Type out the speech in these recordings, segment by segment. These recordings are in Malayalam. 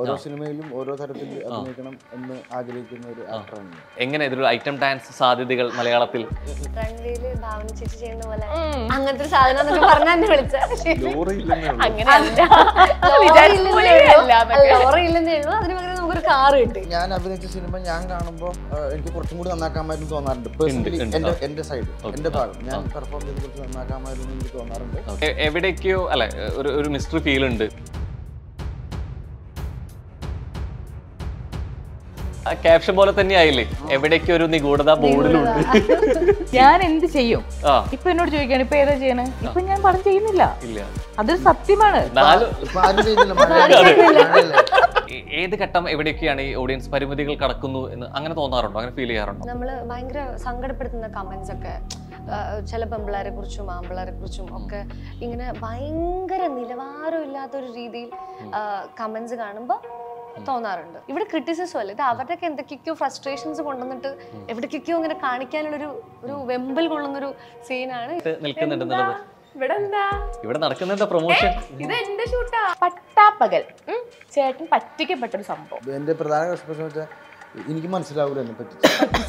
ഓരോ സിനിമയിലും ഓരോ തരത്തിൽ അഭിനയിക്കണം എന്ന് ആഗ്രഹിക്കുന്ന ഒരു ആക്ടറാണ് എങ്ങനെ ഇതിലുള്ള ഐറ്റം ഡാൻസ് സാധ്യതകൾ മലയാളത്തിൽ അങ്ങനത്തെ അതിന് പകരം നമുക്കൊരു കാർ കിട്ടി ഞാൻ അഭിനയിച്ച സിനിമ ഞാൻ കാണുമ്പോൾ എനിക്ക് കുറച്ചും കൂടി നന്നാക്കാമായിരുന്നു തോന്നാറുണ്ട് പേഴ്സണലി എന്റെ സൈഡ് എന്റെ ഭാഗം ഞാൻ പെർഫോം ചെയ്ത് കുറച്ച് നന്നാക്കാമായിരുന്നു എനിക്ക് തോന്നാറുണ്ട് എവിടേക്കോ അല്ലെ ഒരു മിസ്റ്ററി ഫീൽ ഉണ്ട് ക്യാപ്ഷൻ പോലെ തന്നെയായില്ലേ എവിടേക്ക് ഒരു നിഗൂഢത ബോർഡിലുണ്ട് ഞാൻ എന്ത് ചെയ്യും ഇപ്പൊ എന്നോട് ചോദിക്കാണ് ഇപ്പൊ ഏതാ ചെയ്യണേ ഇപ്പൊ ഞാൻ പടം ചെയ്യുന്നില്ല അതൊരു സത്യമാണ് ഏത് ഘട്ടം എവിടെയൊക്കെയാണ് ഈ ഓഡിയൻസ് പരിമിതികൾ കടക്കുന്നു എന്ന് അങ്ങനെ തോന്നാറുണ്ടോ അങ്ങനെ ഫീൽ ചെയ്യാറുണ്ടോ നമ്മള് ഭയങ്കര സങ്കടപ്പെടുത്തുന്ന കമന്റ്സ് ഒക്കെ ചില പെമ്പിളാരെ കുറിച്ചും ആമ്പിളാരെ കുറിച്ചും ഒക്കെ ഇങ്ങനെ ഭയങ്കര നിലവാരമില്ലാത്തൊരു രീതിയിൽ കമന്റ്സ് കാണുമ്പോൾ തോന്നാറുണ്ട് ഇവിടെ ക്രിറ്റിസിസം അല്ല ഇത് അവരുടെയൊക്കെ എന്തൊക്കെയൊക്കെയോ ഫ്രസ്ട്രേഷൻസ് കൊണ്ടുവന്നിട്ട് എവിടേക്കൊക്കെയോ ഇങ്ങനെ കാണിക്കാനുള്ളൊരു ഒരു വെമ്പൽ കൊള്ളുന്നൊരു സീനാണ് ഇവിടെ എന്താ ഇവിടെ നടക്കുന്നുണ്ട് പ്രൊമോഷൻ ഇത് എന്റെ ഷൂട്ടാ പട്ടാപ്പകൽ ചേട്ടൻ ഒരു സംഭവം എന്റെ പ്രധാന എനിക്ക് മനസ്സിലാവില്ല എന്നെ പറ്റി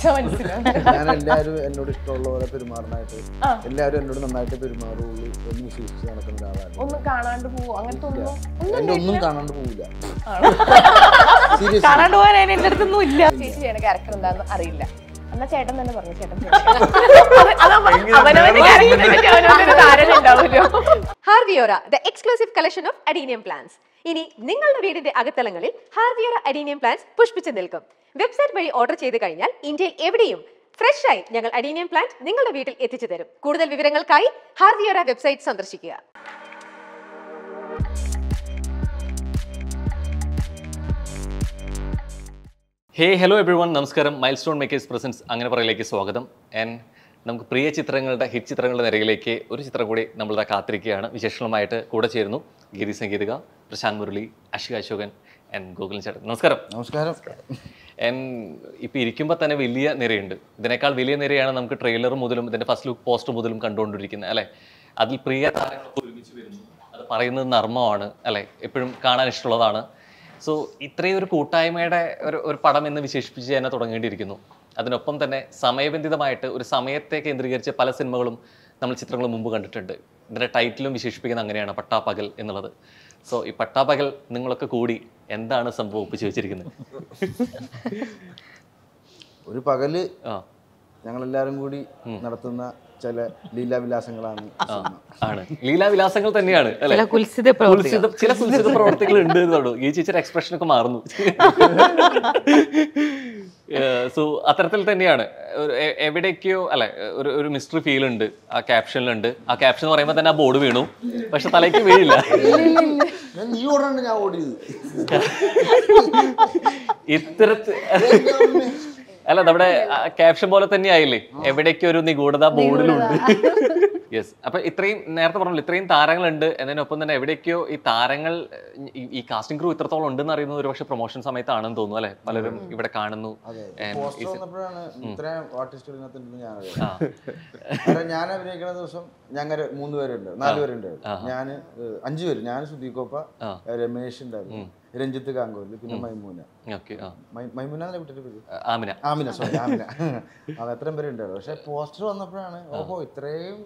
ഞാൻ എല്ലാവരും എന്നോട് ഇഷ്ടമുള്ള പോലെ പെരുമാറണായിട്ട് എല്ലാവരും എന്നോട് നന്നായിട്ട് പെരുമാറുള്ളൂ എന്ന് വിശ്വസിച്ച് നടക്കുന്ന ഒരാളാണ് എന്റെ ഒന്നും കാണാണ്ട് പോവില്ല ക്യാരക്ടർ അറിയില്ല ചേട്ടൻ ചേട്ടൻ ഹാർവിയോറ exclusive collection of adenium plants ഇനി നിങ്ങളുടെ വീടിന്റെ അകത്തലങ്ങളിൽ ഹാർവിയോറ അഡീനിയം പ്ലാന്റ്സ് പുഷ്പിച്ചു നിൽക്കും വെബ്സൈറ്റ് വഴി ഓർഡർ ചെയ്ത് കഴിഞ്ഞാൽ ഇന്ത്യയിൽ എവിടെയും ഫ്രഷ് ആയി ഞങ്ങൾ അഡീനിയം പ്ലാന്റ് നിങ്ങളുടെ വീട്ടിൽ എത്തിച്ചു തരും കൂടുതൽ വിവരങ്ങൾക്കായി ഹാർദിയോറ വെബ്സൈറ്റ് സന്ദർശിക്കുക ഹേ ഹലോ എവ്രി വൺ നമസ്കാരം മൈൽ സ്റ്റോൺ മേക്കേഴ്സ് പ്രസൻസ് അങ്ങനെ പറയലേക്ക് സ്വാഗതം ആൻഡ് നമുക്ക് പ്രിയ ചിത്രങ്ങളുടെ ഹിറ്റ് ചിത്രങ്ങളുടെ നിരയിലേക്ക് ഒരു ചിത്രം കൂടി നമ്മളുടെ കാത്തിരിക്കുകയാണ് വിശേഷങ്ങളുമായിട്ട് കൂടെ ചേരുന്നു ഗീതി സംഗീതിക പ്രശാന്ത് മുരളി അഷിക അശോകൻ ആൻഡ് ഗോകുലൻ ചേട്ടൻ നമസ്കാരം നമസ്കാരം ഇപ്പോൾ ഇരിക്കുമ്പോൾ തന്നെ വലിയ നിരയുണ്ട് ഇതിനേക്കാൾ വലിയ നിരയാണ് നമുക്ക് ട്രെയിലർ മുതലും ഇതിൻ്റെ ഫസ്റ്റ് ലുക്ക് പോസ്റ്റർ മുതലും കണ്ടുകൊണ്ടിരിക്കുന്നത് അല്ലേ അതിൽ പ്രിയ താരങ്ങളൊക്കെ ഒരുമിച്ച് വരുന്നു അത് പറയുന്നത് നർമ്മമാണ് അല്ലേ എപ്പോഴും കാണാൻ ഇഷ്ടമുള്ളതാണ് സോ ഇത്രയും ഒരു കൂട്ടായ്മയുടെ ഒരു ഒരു പടം എന്ന് വിശേഷിപ്പിച്ച് തന്നെ തുടങ്ങേണ്ടിയിരിക്കുന്നു അതിനൊപ്പം തന്നെ സമയബന്ധിതമായിട്ട് ഒരു സമയത്തെ കേന്ദ്രീകരിച്ച് പല സിനിമകളും നമ്മൾ ചിത്രങ്ങൾ മുമ്പ് കണ്ടിട്ടുണ്ട് ഇതിൻ്റെ ടൈറ്റിലും വിശേഷിപ്പിക്കുന്നത് അങ്ങനെയാണ് പട്ടാപ്പകൽ എന്നുള്ളത് സോ ഈ പട്ടാപകൽ നിങ്ങളൊക്കെ കൂടി എന്താണ് സംഭവം ഒപ്പിച്ച് വെച്ചിരിക്കുന്നത് ഒരു പകല് ഞങ്ങളെല്ലാരും കൂടി നടത്തുന്ന ചില ലീലാവിലാസങ്ങളാണ് ആണ് ലീലാവിലാസങ്ങൾ തന്നെയാണ് ചില കുൽസിത പ്രവർത്തികൾ ഉണ്ട് ഈ ചേച്ചിയുടെ എക്സ്പ്രഷൻ ഒക്കെ മാറുന്നു സോ അത്തരത്തിൽ തന്നെയാണ് എവിടേക്കോ അല്ലെ ഒരു ഒരു മിസ്റ്ററി ഫീൽ ഉണ്ട് ആ ക്യാപ്ഷനിലുണ്ട് ആ ക്യാപ്ഷൻ എന്ന് പറയുമ്പോൾ തന്നെ ആ ബോർഡ് വീണു പക്ഷെ തലയ്ക്ക് വീഴില്ല നീ ഞാൻ ഇത്തരത്തിൽ അല്ല നമ്മുടെ ക്യാപ്ഷൻ പോലെ തന്നെ ആയില്ലേ എവിടേക്കൊരു നിഗൂഢത ബോർഡിലുണ്ട് യെസ് അപ്പൊ ഇത്രയും നേരത്തെ പറഞ്ഞു ഇത്രയും താരങ്ങളുണ്ട് എന്നതിനൊപ്പം തന്നെ എവിടേക്കോ ഈ താരങ്ങൾ ഈ കാസ്റ്റിംഗ് ക്രൂ ഇത്രത്തോളം ഉണ്ടെന്ന് അറിയുന്നത് ഒരു പക്ഷെ പ്രൊമോഷൻ സമയത്താണെന്ന് തോന്നുന്നു അല്ലെ പലരും ഇവിടെ കാണുന്നു ഞാൻ അഭിനയിക്കുന്ന ദിവസം ഞങ്ങൾ മൂന്ന് പേരുണ്ട് നാലുപേരുണ്ട് പേരുണ്ട് ഞാൻ അഞ്ചു പേര് ഞാൻ സുദീപ് രമേശ് ഉണ്ടായിരുന്നു രഞ്ജിത്ത് കാങ്കോല് പിന്നെ മൈമൂന മൈമൂന ആമിന ആമിന സോറി ആമിന അത് എത്രയും പേര് ഉണ്ടായിരുന്നു പക്ഷെ പോസ്റ്റർ വന്നപ്പോഴാണ് ഓഹോ ഇത്രയും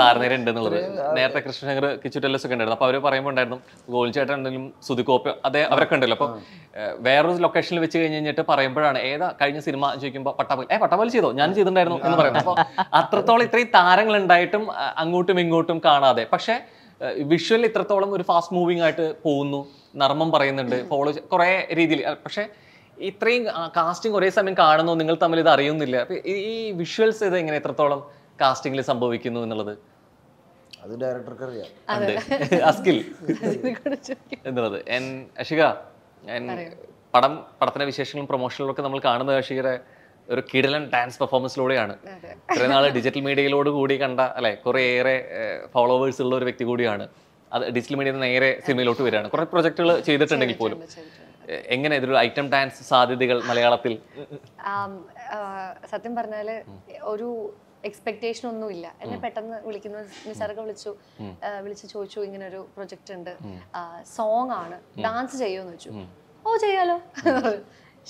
താരനിരണ്ടെന്നുള്ളത് നേരത്തെ കൃഷ്ണശങ്കർ കിച്ചുറ്റല്ലസ് ഒക്കെ ഉണ്ടായിരുന്നു അപ്പൊ അവര് പറയുമ്പോൾ ഉണ്ടായിരുന്നു ഗോൾ ചേട്ടൻ ഉണ്ടെങ്കിലും സുതുക്കോപ്പ് അതെ അവരൊക്കെ ഉണ്ടല്ലോ അപ്പൊ വേറൊരു ലൊക്കേഷനിൽ വെച്ച് കഴിഞ്ഞിട്ട് പറയുമ്പോഴാണ് ഏതാ കഴിഞ്ഞ സിനിമ ചോദിക്കുമ്പോൾ പട്ടാപ്പൽ ഏ പട്ടാപ്പൽ ചെയ്തോ ഞാൻ ചെയ്തിട്ടുണ്ടായിരുന്നു എന്ന് പറയുന്നത് അപ്പൊ അത്രത്തോളം ഇത്രയും താരങ്ങൾ ഉണ്ടായിട്ടും അങ്ങോട്ടും ഇങ്ങോട്ടും കാണാതെ പക്ഷെ വിഷ്വൽ ഇത്രത്തോളം ഒരു ഫാസ്റ്റ് മൂവിങ് ആയിട്ട് പോകുന്നു നർമ്മം പറയുന്നുണ്ട് ഫോളോ കുറേ രീതിയിൽ പക്ഷെ ഇത്രയും കാസ്റ്റിംഗ് ഒരേ സമയം കാണുന്നു നിങ്ങൾ തമ്മിൽ ഇത് അറിയുന്നില്ല ഈ വിഷ്വൽസ് ഇത് എങ്ങനെ എത്രത്തോളം കാസ്റ്റിംഗിൽ സംഭവിക്കുന്നു എന്നുള്ളത് അത് ഡയറക്ടർക്ക് അറിയാം അസ്കിൽ എന്നുള്ളത് എൻ അഷിക പടം പടത്തിന്റെ വിശേഷങ്ങളും പ്രൊമോഷനുകളും ഒക്കെ നമ്മൾ കാണുന്നത് അഷികരെ ഒരു കിടലൻ ഡാൻസ് പെർഫോമൻസിലൂടെയാണ് ഇത്രയും നാൾ ഡിജിറ്റൽ മീഡിയയിലോട് കൂടി കണ്ട അല്ലെ കുറേയേറെ ഫോളോവേഴ്സ് ഉള്ള ഒരു വ്യക്തി കൂടിയാണ് അത് ഡിജിറ്റൽ മീഡിയ നേരെ സിനിമയിലോട്ട് വരികയാണ് കുറേ പ്രൊജക്ടുകൾ ചെയ്തിട്ടുണ്ടെങ്കിൽ പോലും എങ്ങനെ ഇതൊരു ഐറ്റം ഡാൻസ് സാധ്യതകൾ മലയാളത്തിൽ സത്യം പറഞ്ഞാൽ ഒരു എക്സ്പെക്ടേഷൻ ഒന്നും ഇല്ല എന്നെ പെട്ടെന്ന് വിളിക്കുന്നു നിസാർക്ക് വിളിച്ചു വിളിച്ചു ചോദിച്ചു ഇങ്ങനെ ഒരു പ്രൊജക്ട് ഉണ്ട് സോങ് ആണ് ഡാൻസ് ചെയ്യുമെന്ന് വെച്ചു ഓ ചെയ്യാലോ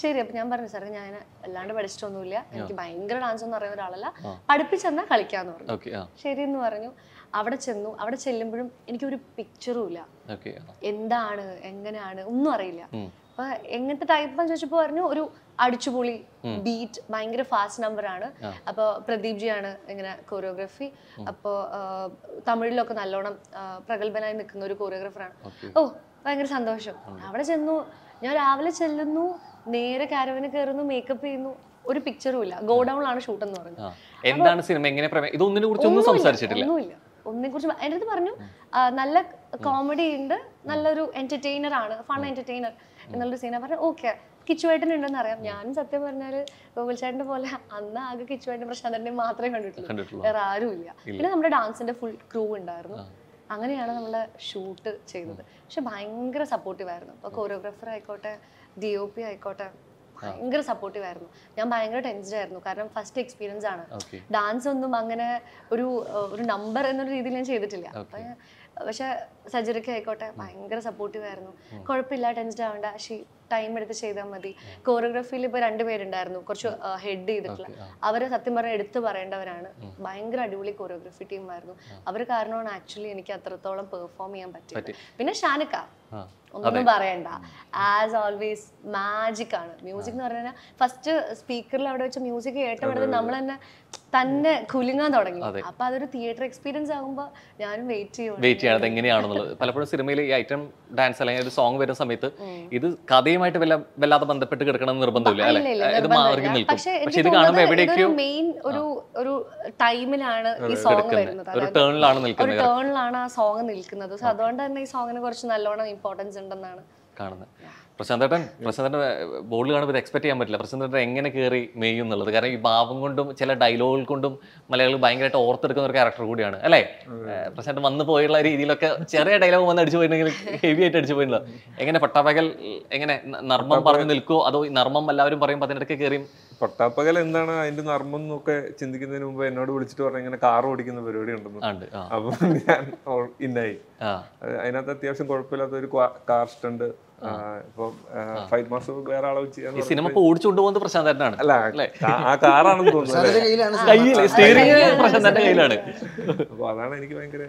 ശരി അപ്പൊ ഞാൻ പറഞ്ഞു സാറേ ഞാൻ അല്ലാണ്ട് പഠിച്ചിട്ടൊന്നുമില്ല എനിക്ക് ഭയങ്കര ഡാൻസ് ഒന്നും അറിയുന്ന ഒരാളല്ല പഠിപ്പിച്ചെന്നാ കളിക്കാന്ന് പറഞ്ഞു ശരി എന്ന് പറഞ്ഞു അവിടെ ചെന്നു അവിടെ ചെല്ലുമ്പോഴും എനിക്കൊരു പിക്ചറും ഇല്ല എന്താണ് എങ്ങനെയാണ് ഒന്നും അറിയില്ല അപ്പൊ എങ്ങനത്തെ ടൈപ്പ് ചോദിച്ചപ്പോ പറഞ്ഞു ഒരു അടിച്ചുപൊളി ബീറ്റ് ഭയങ്കര ഫാസ്റ്റ് നമ്പർ ആണ് അപ്പോൾ പ്രദീപ് ജിയാണ് ഇങ്ങനെ കൊറിയോഗ്രഫി അപ്പോൾ തമിഴിലൊക്കെ നല്ലോണം പ്രഗത്ഭനായി നിൽക്കുന്ന ഒരു കൊറിയോഗ്രാഫറാണ് ഓ ഭയങ്കര സന്തോഷം അവിടെ ചെന്നു ഞാൻ രാവിലെ ചെല്ലുന്നു നേരെ കാരവന് കയറുന്നു മേക്കപ്പ് ചെയ്യുന്നു ഒരു പിക്ചറും ഇല്ല ഗോഡൗണിലാണ് ഷൂട്ട് എന്ന് പറഞ്ഞു എന്താണ് സിനിമ എങ്ങനെ ഇതൊന്നിനെ കുറിച്ച് ഒന്നും സംസാരിച്ചിട്ടില്ല ഒന്നുമില്ല ഒന്നിനെ കുറിച്ച് എൻ്റെ അടുത്ത് പറഞ്ഞു നല്ല കോമഡി ഉണ്ട് നല്ലൊരു എന്റർടൈനർ ആണ് ഫൺ എന്റർടൈനർ എന്നുള്ളൊരു സീന പറഞ്ഞു ഓക്കെ കിച്ചുവേട്ടൻ ഉണ്ടെന്ന് അറിയാം ഞാനും സത്യം പറഞ്ഞാൽ ഗോകുൽചേട്ടൻ്റെ പോലെ അന്ന് ആകെ കിച്ചുവായിട്ട് പ്രശ്നം തന്നെ മാത്രമേ കണ്ടിട്ടുള്ളൂ വേറെ ആരുമില്ല പിന്നെ നമ്മുടെ ഡാൻസിന്റെ ഫുൾ ക്രൂ ഉണ്ടായിരുന്നു അങ്ങനെയാണ് നമ്മൾ ഷൂട്ട് ചെയ്തത് പക്ഷെ ഭയങ്കര സപ്പോർട്ടീവ് ആയിരുന്നു ഇപ്പോൾ കൊറിയോഗ്രാഫർ ആയിക്കോട്ടെ ഡി ഒ പി ആയിക്കോട്ടെ ഭയങ്കര സപ്പോർട്ടീവ് ആയിരുന്നു ഞാൻ ഭയങ്കര ടെൻസ്ഡ് ആയിരുന്നു കാരണം ഫസ്റ്റ് എക്സ്പീരിയൻസ് ആണ് ഡാൻസ് ഒന്നും അങ്ങനെ ഒരു ഒരു നമ്പർ എന്നൊരു രീതിയിൽ ഞാൻ ചെയ്തിട്ടില്ല പക്ഷെ സജറിക്ക് ആയിക്കോട്ടെ ഭയങ്കര സപ്പോർട്ടീവ് ആയിരുന്നു കുഴപ്പമില്ല ടെൻസ്ഡ് ആവണ്ട ഷീ ടൈം എടുത്ത് ചെയ്താൽ മതി കോറിയോഗ്രഫിയിൽ ഇപ്പോൾ രണ്ടുപേരുണ്ടായിരുന്നു കുറച്ച് ഹെഡ് ചെയ്തിട്ടുള്ള അവർ സത്യം പറഞ്ഞാൽ എടുത്തു പറയേണ്ടവരാണ് ഭയങ്കര അടിപൊളി കോറിയോഗ്രഫി ആയിരുന്നു അവർ കാരണമാണ് ആക്ച്വലി എനിക്ക് അത്രത്തോളം പെർഫോം ചെയ്യാൻ പറ്റിയത് പിന്നെ ഷാനക്ക ഒന്നും പറയണ്ട ആസ് ഓൾവേസ് മാജിക് ആണ് മ്യൂസിക് എന്ന് പറഞ്ഞാൽ ഫസ്റ്റ് സ്പീക്കറിൽ അവിടെ വെച്ച് മ്യൂസിക് കേട്ടവിടെ നമ്മൾ തന്നെ തന്നെ കുലുങ്ങാൻ തുടങ്ങി അപ്പൊ അതൊരു തിയേറ്റർ എക്സ്പീരിയൻസ് ആകുമ്പോൾ ഞാനും വെയിറ്റ് ചെയ്യും വെയിറ്റ് ചെയ്യണം അത് എങ്ങനെയാണെന്നുള്ളത് പലപ്പോഴും സിനിമയിൽ ഈ ഐറ്റം ഡാൻസ് അല്ലെങ്കിൽ ഒരു സോങ് വരുന്ന സമയത്ത് ഇത് കഥയുമായിട്ട് വല്ല വല്ലാതെ ബന്ധപ്പെട്ട് കിടക്കണം നിർബന്ധമില്ല പക്ഷേ ഇത് കാണുമ്പോൾ മെയിൻ ഒരു ഒരു ടൈമിലാണ് ഈ സോങ് വരുന്നത് ഒരു ടേണിലാണ് നിൽക്കുന്നത് ടേണിലാണ് ആ സോങ് നിൽക്കുന്നത് സോ അതുകൊണ്ട് തന്നെ ഈ സോങ്ങിന് കുറച്ച് നല്ലോണം ഇമ്പോർട്ടൻസ് കാണുന്നുണ്ടെന്നാണ് കാണുന്നത് പ്രശാന്തേട്ടൻ പ്രശാന്തേട്ടൻ ബോർഡിൽ കാണുമ്പോൾ എക്സ്പെക്ട് ചെയ്യാൻ പറ്റില്ല പ്രശാന്തേട്ടൻ എങ്ങനെ കയറി മെയ്യും എന്നുള്ളത് കാരണം ഈ ഭാവം കൊണ്ടും ചില ഡയലോഗുകൾ കൊണ്ടും മലയാളികൾ ഭയങ്കരമായിട്ട് ഓർത്തെടുക്കുന്ന ഒരു ക്യാരക്ടർ കൂടിയാണ് അല്ലേ പ്രശാന്തൻ വന്നു പോയുള്ള രീതിയിലൊക്കെ ചെറിയ ഡയലോഗ് വന്ന് അടിച്ചു പോയിരുന്നെങ്കിൽ ഹെവി ആയിട്ട് അടിച്ചു പോയിരുന്നല്ലോ എങ്ങനെ പട്ടാപ്പകൽ എങ്ങനെ നർമ്മം പറഞ്ഞു നിൽക്കുമോ അതോ നർമ്മം എല്ലാവരും പറയുമ്പോൾ അതിനിടയ്ക്ക് കയറി പട്ടാപ്പകൽ എന്താണ് അതിന്റെ നർമ്മം എന്നൊക്കെ ചിന്തിക്കുന്നതിന് മുമ്പ് എന്നോട് വിളിച്ചിട്ട് പറഞ്ഞു ഇങ്ങനെ കാർ ഓടിക്കുന്ന പരിപാടി ഉണ്ടെന്ന് അപ്പം ഞാൻ ഇന്നായി അതിനകത്ത് അത്യാവശ്യം കുഴപ്പമില്ലാത്ത ഒരു കാർ സ്റ്റണ്ട് സിനിമ ആ തോന്നുന്നു അതാണ് എനിക്ക്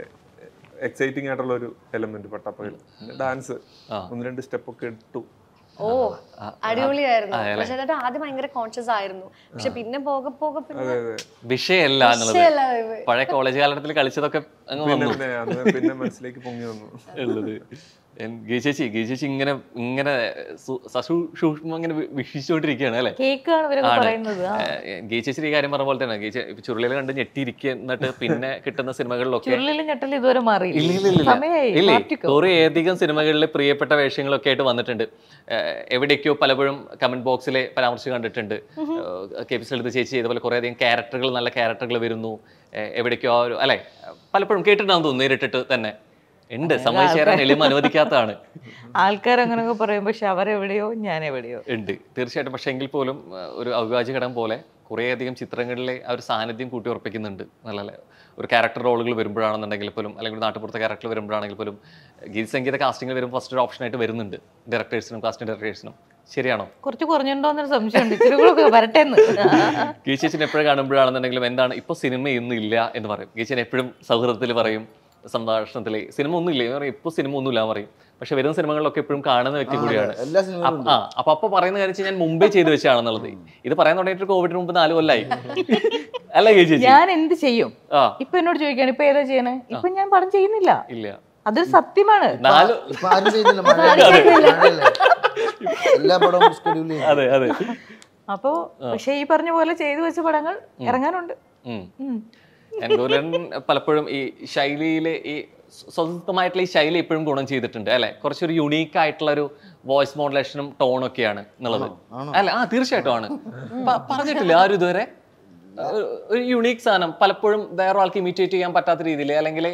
എക്സൈറ്റിംഗ് ആയിട്ടുള്ള ഒരു എലമെന്റ് പട്ടപ്പകയിൽ ഡാൻസ് ഒന്ന് രണ്ട് സ്റ്റെപ്പ് ഒക്കെ ഇട്ടു ഓ അടിപൊളിയായിരുന്നു പക്ഷെ എന്നിട്ട് ആദ്യം ഭയങ്കര കോൺഷ്യസ് ആയിരുന്നു പക്ഷെ പിന്നെ പോകെ പോകെ വിഷയല്ല പഴയ കോളേജ് കാലഘട്ടത്തിൽ കളിച്ചതൊക്കെ പിന്നെ മനസ്സിലേക്ക് പൊങ്ങി വന്നു ഗീചേച്ചി ഗീചേച്ചി ഇങ്ങനെ ഇങ്ങനെ സസൂക്ഷ്മം ഇങ്ങനെ വീക്ഷിച്ചുകൊണ്ടിരിക്കുകയാണ് അല്ലേ ഗീചേച്ചിയുടെ കാര്യം പറഞ്ഞ പോലെ തന്നെ ഗീച്ച ചുരുളിൽ കണ്ട് ഞെട്ടിയിരിക്കുന്നിട്ട് പിന്നെ കിട്ടുന്ന സിനിമകളിലൊക്കെ ഇതുവരെ ഇല്ലേ കുറേ അധികം സിനിമകളിൽ പ്രിയപ്പെട്ട വേഷങ്ങളൊക്കെ ആയിട്ട് വന്നിട്ടുണ്ട് എവിടേക്കോ പലപ്പോഴും കമന്റ് ബോക്സിലെ പരാമർശം കണ്ടിട്ടുണ്ട് കെ പി സി ചേച്ചി ഇതുപോലെ കുറേ അധികം ക്യാരക്ടറുകൾ നല്ല ക്യാരക്ടറുകൾ വരുന്നു എവിടേക്കോ അല്ലെ പലപ്പോഴും കേട്ടിട്ടുണ്ടാകും തോന്നുന്നു നേരിട്ടിട്ട് തന്നെ ഉണ്ട് സമ്മതിച്ചു ചേരാൻ എളിമ അനുവദിക്കാത്തതാണ് ആൾക്കാർ അങ്ങനെയൊക്കെ പറയും പക്ഷെ അവരെവിടെയോ ഞാൻ എവിടെയോ ഉണ്ട് തീർച്ചയായിട്ടും പക്ഷെ എങ്കിൽ പോലും ഒരു അവിഭാജ്യ ഘടകം പോലെ കുറേയധികം ചിത്രങ്ങളിലെ ആ ഒരു സാന്നിധ്യം കൂട്ടി ഉറപ്പിക്കുന്നുണ്ട് നല്ല ഒരു ക്യാരക്ടർ റോളുകൾ വരുമ്പോഴാണെന്നുണ്ടെങ്കിൽ പോലും അല്ലെങ്കിൽ നാട്ടുപുറത്തെ ക്യാരക്ടർ വരുമ്പോഴാണെങ്കിൽ പോലും ഗീത സംഗീത കാസ്റ്റിംഗ് വരുമ്പോൾ ഫസ്റ്റ് ഒരു ഓപ്ഷനായിട്ട് വരുന്നുണ്ട് ഡയറക്ടേഴ്സിനും കാസ്റ്റിംഗ് ഡയറക്ടേഴ്സിനും ശരിയാണോ കുറച്ച് കുറഞ്ഞുണ്ടോന്നൊരു സംശയമുണ്ട് വരട്ടെ ഗീച്ചേച്ചൻ എപ്പോഴും കാണുമ്പോഴാണെന്നുണ്ടെങ്കിലും എന്താണ് ഇപ്പോൾ സിനിമ ഇന്നില്ല ഇല്ല എന്ന് പറയും ഗീച്ചൻ എപ്പോഴും സൗഹൃദത്തിൽ പറയും സംഭാഷണത്തിലെ സിനിമ ഒന്നുമില്ലേ പറയും ഇപ്പൊ സിനിമ ഒന്നുമില്ല പറയും പക്ഷെ വരുന്ന സിനിമകളിലൊക്കെ എപ്പോഴും കാണുന്ന വ്യക്തി കൂടിയാണ് ആ അപ്പൊ അപ്പൊ പറയുന്ന കാര്യം ഞാൻ മുമ്പേ ചെയ്തു വെച്ചാണെന്നുള്ളത് ഇത് പറയാൻ തുടങ്ങിയിട്ട് കോവിഡിന് മുമ്പ് നാല് കൊല്ലായി അല്ല ഞാൻ എന്ത് ചെയ്യും ഇപ്പൊ എന്നോട് ചോദിക്കാണ് ഇപ്പൊ ഏതാ ചെയ്യണേ ഇപ്പൊ ഞാൻ പടം ചെയ്യുന്നില്ല ഇല്ല അതൊരു സത്യമാണ് എല്ലാ അതെ അതെ അപ്പോ പക്ഷെ ഈ പറഞ്ഞ പോലെ ചെയ്തു വെച്ച പടങ്ങൾ ഇറങ്ങാനുണ്ട് എൻഗോലൻ പലപ്പോഴും ഈ ശൈലിയിലെ ഈ സ്വതന്ത്രമായിട്ടുള്ള ഈ ശൈലി എപ്പോഴും ഗുണം ചെയ്തിട്ടുണ്ട് അല്ലെ കുറച്ചൊരു യുണീക്ക് ആയിട്ടുള്ള ഒരു വോയിസ് മോഡുലേഷനും ഒക്കെയാണ് എന്നുള്ളത് അല്ല ആ തീർച്ചയായിട്ടും ആണ് പറഞ്ഞിട്ടില്ല ആരും ഇതുവരെ ഒരു യുണീക്ക് സാധനം പലപ്പോഴും വേറെ ആൾക്ക് ഇമിറ്റേറ്റ് ചെയ്യാൻ പറ്റാത്ത രീതിയിൽ അല്ലെങ്കിൽ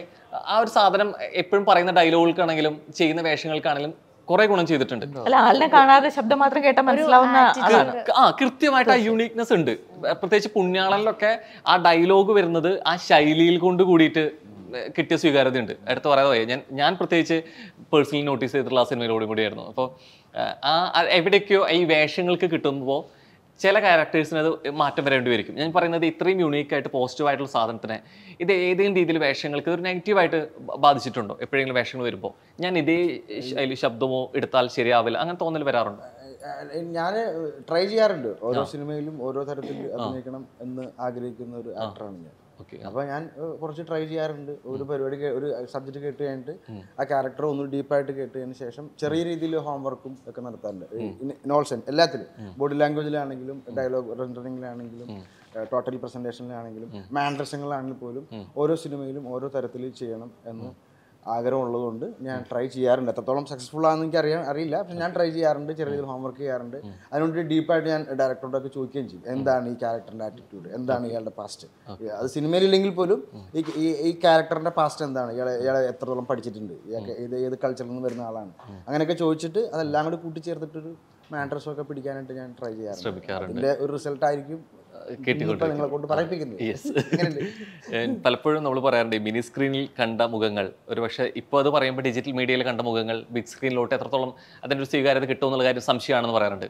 ആ ഒരു സാധനം എപ്പോഴും പറയുന്ന ഡയലോഗുകൾക്കാണെങ്കിലും ചെയ്യുന്ന വേഷങ്ങൾക്കാണെങ്കിലും കുറെ ഗുണം ചെയ്തിട്ടുണ്ട് അല്ല ആളിനെ കാണാതെ ശബ്ദം മാത്രം കേട്ടാൽ മനസ്സിലാവുന്ന ആ കൃത്യമായിട്ട് ആ യുണീക്നെസ് ഉണ്ട് പ്രത്യേകിച്ച് പുണ്യാളനിലൊക്കെ ആ ഡയലോഗ് വരുന്നത് ആ ശൈലിയിൽ കൊണ്ട് കൂടിയിട്ട് കിട്ടിയ സ്വീകാര്യതയുണ്ട് അടുത്ത് പറയാതെ ഞാൻ ഞാൻ പ്രത്യേകിച്ച് പേഴ്സണലി നോട്ടീസ് ചെയ്തിട്ടുള്ള ആ സിനിമയിലൂടെ കൂടിയായിരുന്നു അപ്പോൾ ആ എവിടേക്കോ ഈ വേഷങ്ങൾക്ക് കിട്ടുമ്പോൾ ചില ക്യാരക്ടേഴ്സിന് അത് മാറ്റം വരേണ്ടി വരും ഞാൻ പറയുന്നത് ഇത്രയും യുണീക്ക് ആയിട്ട് പോസിറ്റീവ് ആയിട്ടുള്ള സാധനത്തിന് ഇത് ഏതെങ്കിലും രീതിയിൽ വേഷങ്ങൾക്ക് ഒരു നെഗറ്റീവായിട്ട് ബാധിച്ചിട്ടുണ്ടോ എപ്പോഴെങ്കിലും വേഷങ്ങൾ വരുമ്പോൾ ഞാൻ ഇതേ ശൈലി ശബ്ദമോ എടുത്താൽ ശരിയാവില്ല അങ്ങനെ തോന്നൽ വരാറുണ്ട് ഞാൻ ട്രൈ ചെയ്യാറുണ്ട് ഓരോ സിനിമയിലും ഓരോ തരത്തിൽ അഭിനയിക്കണം എന്ന് ആഗ്രഹിക്കുന്ന ഒരു ആക്ടറാണ് ഞാൻ അപ്പോൾ ഞാൻ കുറച്ച് ട്രൈ ചെയ്യാറുണ്ട് ഒരു പരിപാടി ഒരു സബ്ജക്റ്റ് കേട്ട് കഴിഞ്ഞിട്ട് ആ ക്യാരക്ടർ ഒന്ന് ഡീപ്പായിട്ട് കേട്ടതിന് ശേഷം ചെറിയ രീതിയിൽ ഹോംവർക്കും ഒക്കെ നടത്താറുണ്ട് നോൾസൺ എല്ലാത്തിലും ബോഡി ലാംഗ്വേജിലാണെങ്കിലും ഡയലോഗ് റെൻഡറിങ്ങിലാണെങ്കിലും ടോട്ടൽ പ്രസൻറ്റേഷനിലാണെങ്കിലും മാൻഡ്രസങ്ങളിലാണെങ്കിൽ പോലും ഓരോ സിനിമയിലും ഓരോ തരത്തിൽ ചെയ്യണം എന്ന് ആഗ്രഹമുള്ളതുകൊണ്ട് ഞാൻ ട്രൈ ചെയ്യാറുണ്ട് എത്രത്തോളം സക്സസ്ഫുൾ ആണെന്ന് എനിക്ക് അറിയാൻ അറിയില്ല പക്ഷെ ഞാൻ ട്രൈ ചെയ്യാറുണ്ട് ചെറിയ ചെറിയ ഹോംവർക്ക് ചെയ്യാറുണ്ട് അതിനുവേണ്ടി ഡീപ്പായിട്ട് ഞാൻ ഡയറക്ടറോടൊക്കെ ചോദിക്കുകയും ചെയ്യും എന്താണ് ഈ ക്യാരക്ടറിൻ്റെ ആറ്റിറ്റ്യൂഡ് എന്താണ് ഇയാളുടെ പാസ്റ്റ് അത് സിനിമയിലില്ലെങ്കിൽ പോലും ഈ ഈ ക്യാരക്ടറിൻ്റെ പാസ്റ്റ് എന്താണ് ഇയാളെ ഇയാളെ എത്രത്തോളം പഠിച്ചിട്ടുണ്ട് ഇയാൾക്ക് ഏത് ഏത് കൾച്ചറിൽ നിന്ന് വരുന്ന ആളാണ് അങ്ങനെയൊക്കെ ചോദിച്ചിട്ട് അതെല്ലാം കൂടി കൂട്ടിച്ചേർത്തിട്ടൊരു ഒക്കെ പിടിക്കാനായിട്ട് ഞാൻ ട്രൈ ചെയ്യാറുണ്ട് അതിൻ്റെ ഒരു റിസൾട്ട് ആയിരിക്കും പലപ്പോഴും നമ്മൾ പറയാറുണ്ട് മിനി സ്ക്രീനിൽ കണ്ട മുഖങ്ങൾ ഒരു പക്ഷേ ഇപ്പോൾ അത് പറയുമ്പോൾ ഡിജിറ്റൽ മീഡിയയിൽ കണ്ട മുഖങ്ങൾ ബിഗ് സ്ക്രീനിലോട്ട് എത്രത്തോളം അതിൻ്റെ ഒരു സ്വീകാര്യത കിട്ടും എന്നുള്ള കാര്യം സംശയമാണെന്ന് പറയാറുണ്ട്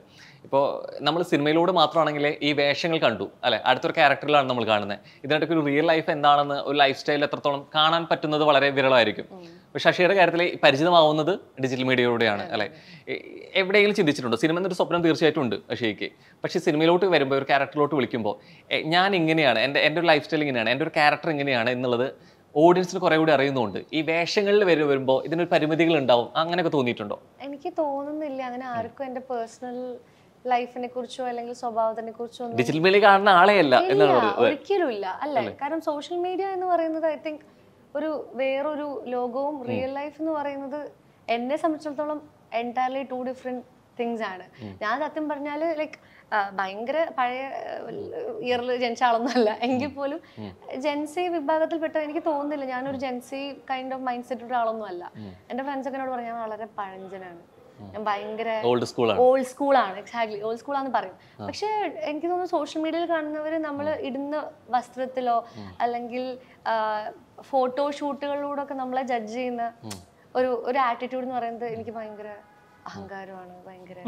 ഇപ്പോൾ നമ്മൾ സിനിമയിലൂടെ മാത്രമാണെങ്കിൽ ഈ വേഷങ്ങൾ കണ്ടു അല്ലെ അടുത്തൊരു ക്യാരക്ടറിലാണ് നമ്മൾ കാണുന്നത് ഇതിനിടയ്ക്ക് ഒരു റിയൽ ലൈഫ് എന്താണെന്ന് ഒരു ലൈഫ് സ്റ്റൈൽ എത്രത്തോളം കാണാൻ പറ്റുന്നത് വളരെ വിരളമായിരിക്കും പക്ഷെ അഷയുടെ കാര്യത്തിൽ പരിചിതമാവുന്നത് ഡിജിറ്റൽ മീഡിയയിലൂടെയാണ് അല്ലെ എവിടെയെങ്കിലും ചിന്തിച്ചിട്ടുണ്ടോ സിനിമ എന്നൊരു സ്വപ്നം തീർച്ചയായിട്ടും ഉണ്ട് അഷയ്ക്ക് പക്ഷേ സിനിമയിലോട്ട് വരുമ്പോൾ ഒരു ക്യാരക്ടറിലോട്ട് വിളിക്കും ചോദിക്കുമ്പോൾ ഞാൻ ഇങ്ങനെയാണ് എൻ്റെ എൻ്റെ ഒരു ലൈഫ് സ്റ്റൈൽ ഇങ്ങനെയാണ് എൻ്റെ ഒരു ക്യാരക്ടർ ഇങ്ങനെയാണ് എന്നുള്ളത് ഓഡിയൻസിന് കുറെ കൂടി അറിയുന്നുണ്ട് ഈ വേഷങ്ങളിൽ വരെ വരുമ്പോൾ ഇതിനൊരു പരിമിതികൾ ഉണ്ടാവും അങ്ങനെയൊക്കെ തോന്നിയിട്ടുണ്ടോ എനിക്ക് തോന്നുന്നില്ല അങ്ങനെ ആർക്കും എൻ്റെ പേഴ്സണൽ ലൈഫിനെ കുറിച്ചോ അല്ലെങ്കിൽ സ്വഭാവത്തിനെ കുറിച്ചോ ഡിജിറ്റൽ മീഡിയ കാണുന്ന ആളെയല്ല ഒരിക്കലും ഇല്ല അല്ലേ കാരണം സോഷ്യൽ മീഡിയ എന്ന് പറയുന്നത് ഐ തിങ്ക് ഒരു വേറൊരു ലോകവും റിയൽ ലൈഫ് എന്ന് പറയുന്നത് എന്നെ സംബന്ധിച്ചിടത്തോളം എൻറ്റയർലി ടു ഡിഫറെൻറ്റ് തിങ്സ് ആണ് ഞാൻ സത്യം പറഞ്ഞാൽ ലൈക്ക് ഭയങ്കര പഴയ ഇയറിൽ ജനിച്ച ആളൊന്നുമല്ല എങ്കിൽ പോലും ജെൻസി വിഭാഗത്തിൽപ്പെട്ട എനിക്ക് തോന്നുന്നില്ല ഞാനൊരു gen Z kind of mindset ഒരാളൊന്നും അല്ല ഫ്രണ്ട്സ് ഒക്കെ എന്നോട് പറഞ്ഞാൽ വളരെ പഴഞ്ചനാണ് ഞാൻ ഭയങ്കര ഓൾഡ് സ്കൂളാണ് ഓൾഡ് സ്കൂളാണ് എക്സാക്ട്ലി ഓൾഡ് സ്കൂളാന്ന് പറയും പക്ഷെ എനിക്ക് തോന്നുന്നു സോഷ്യൽ മീഡിയയിൽ കാണുന്നവർ നമ്മൾ ഇടുന്ന വസ്ത്രത്തിലോ അല്ലെങ്കിൽ ഫോട്ടോ ഷൂട്ടുകളിലൂടെ ഒക്കെ നമ്മളെ ജഡ്ജ് ചെയ്യുന്ന ഒരു ഒരു ആറ്റിറ്റ്യൂഡ് എന്ന് പറയുന്നത് എനിക്ക് ഭയങ്കര അഹങ്കാരമാണ് ഭയങ്കര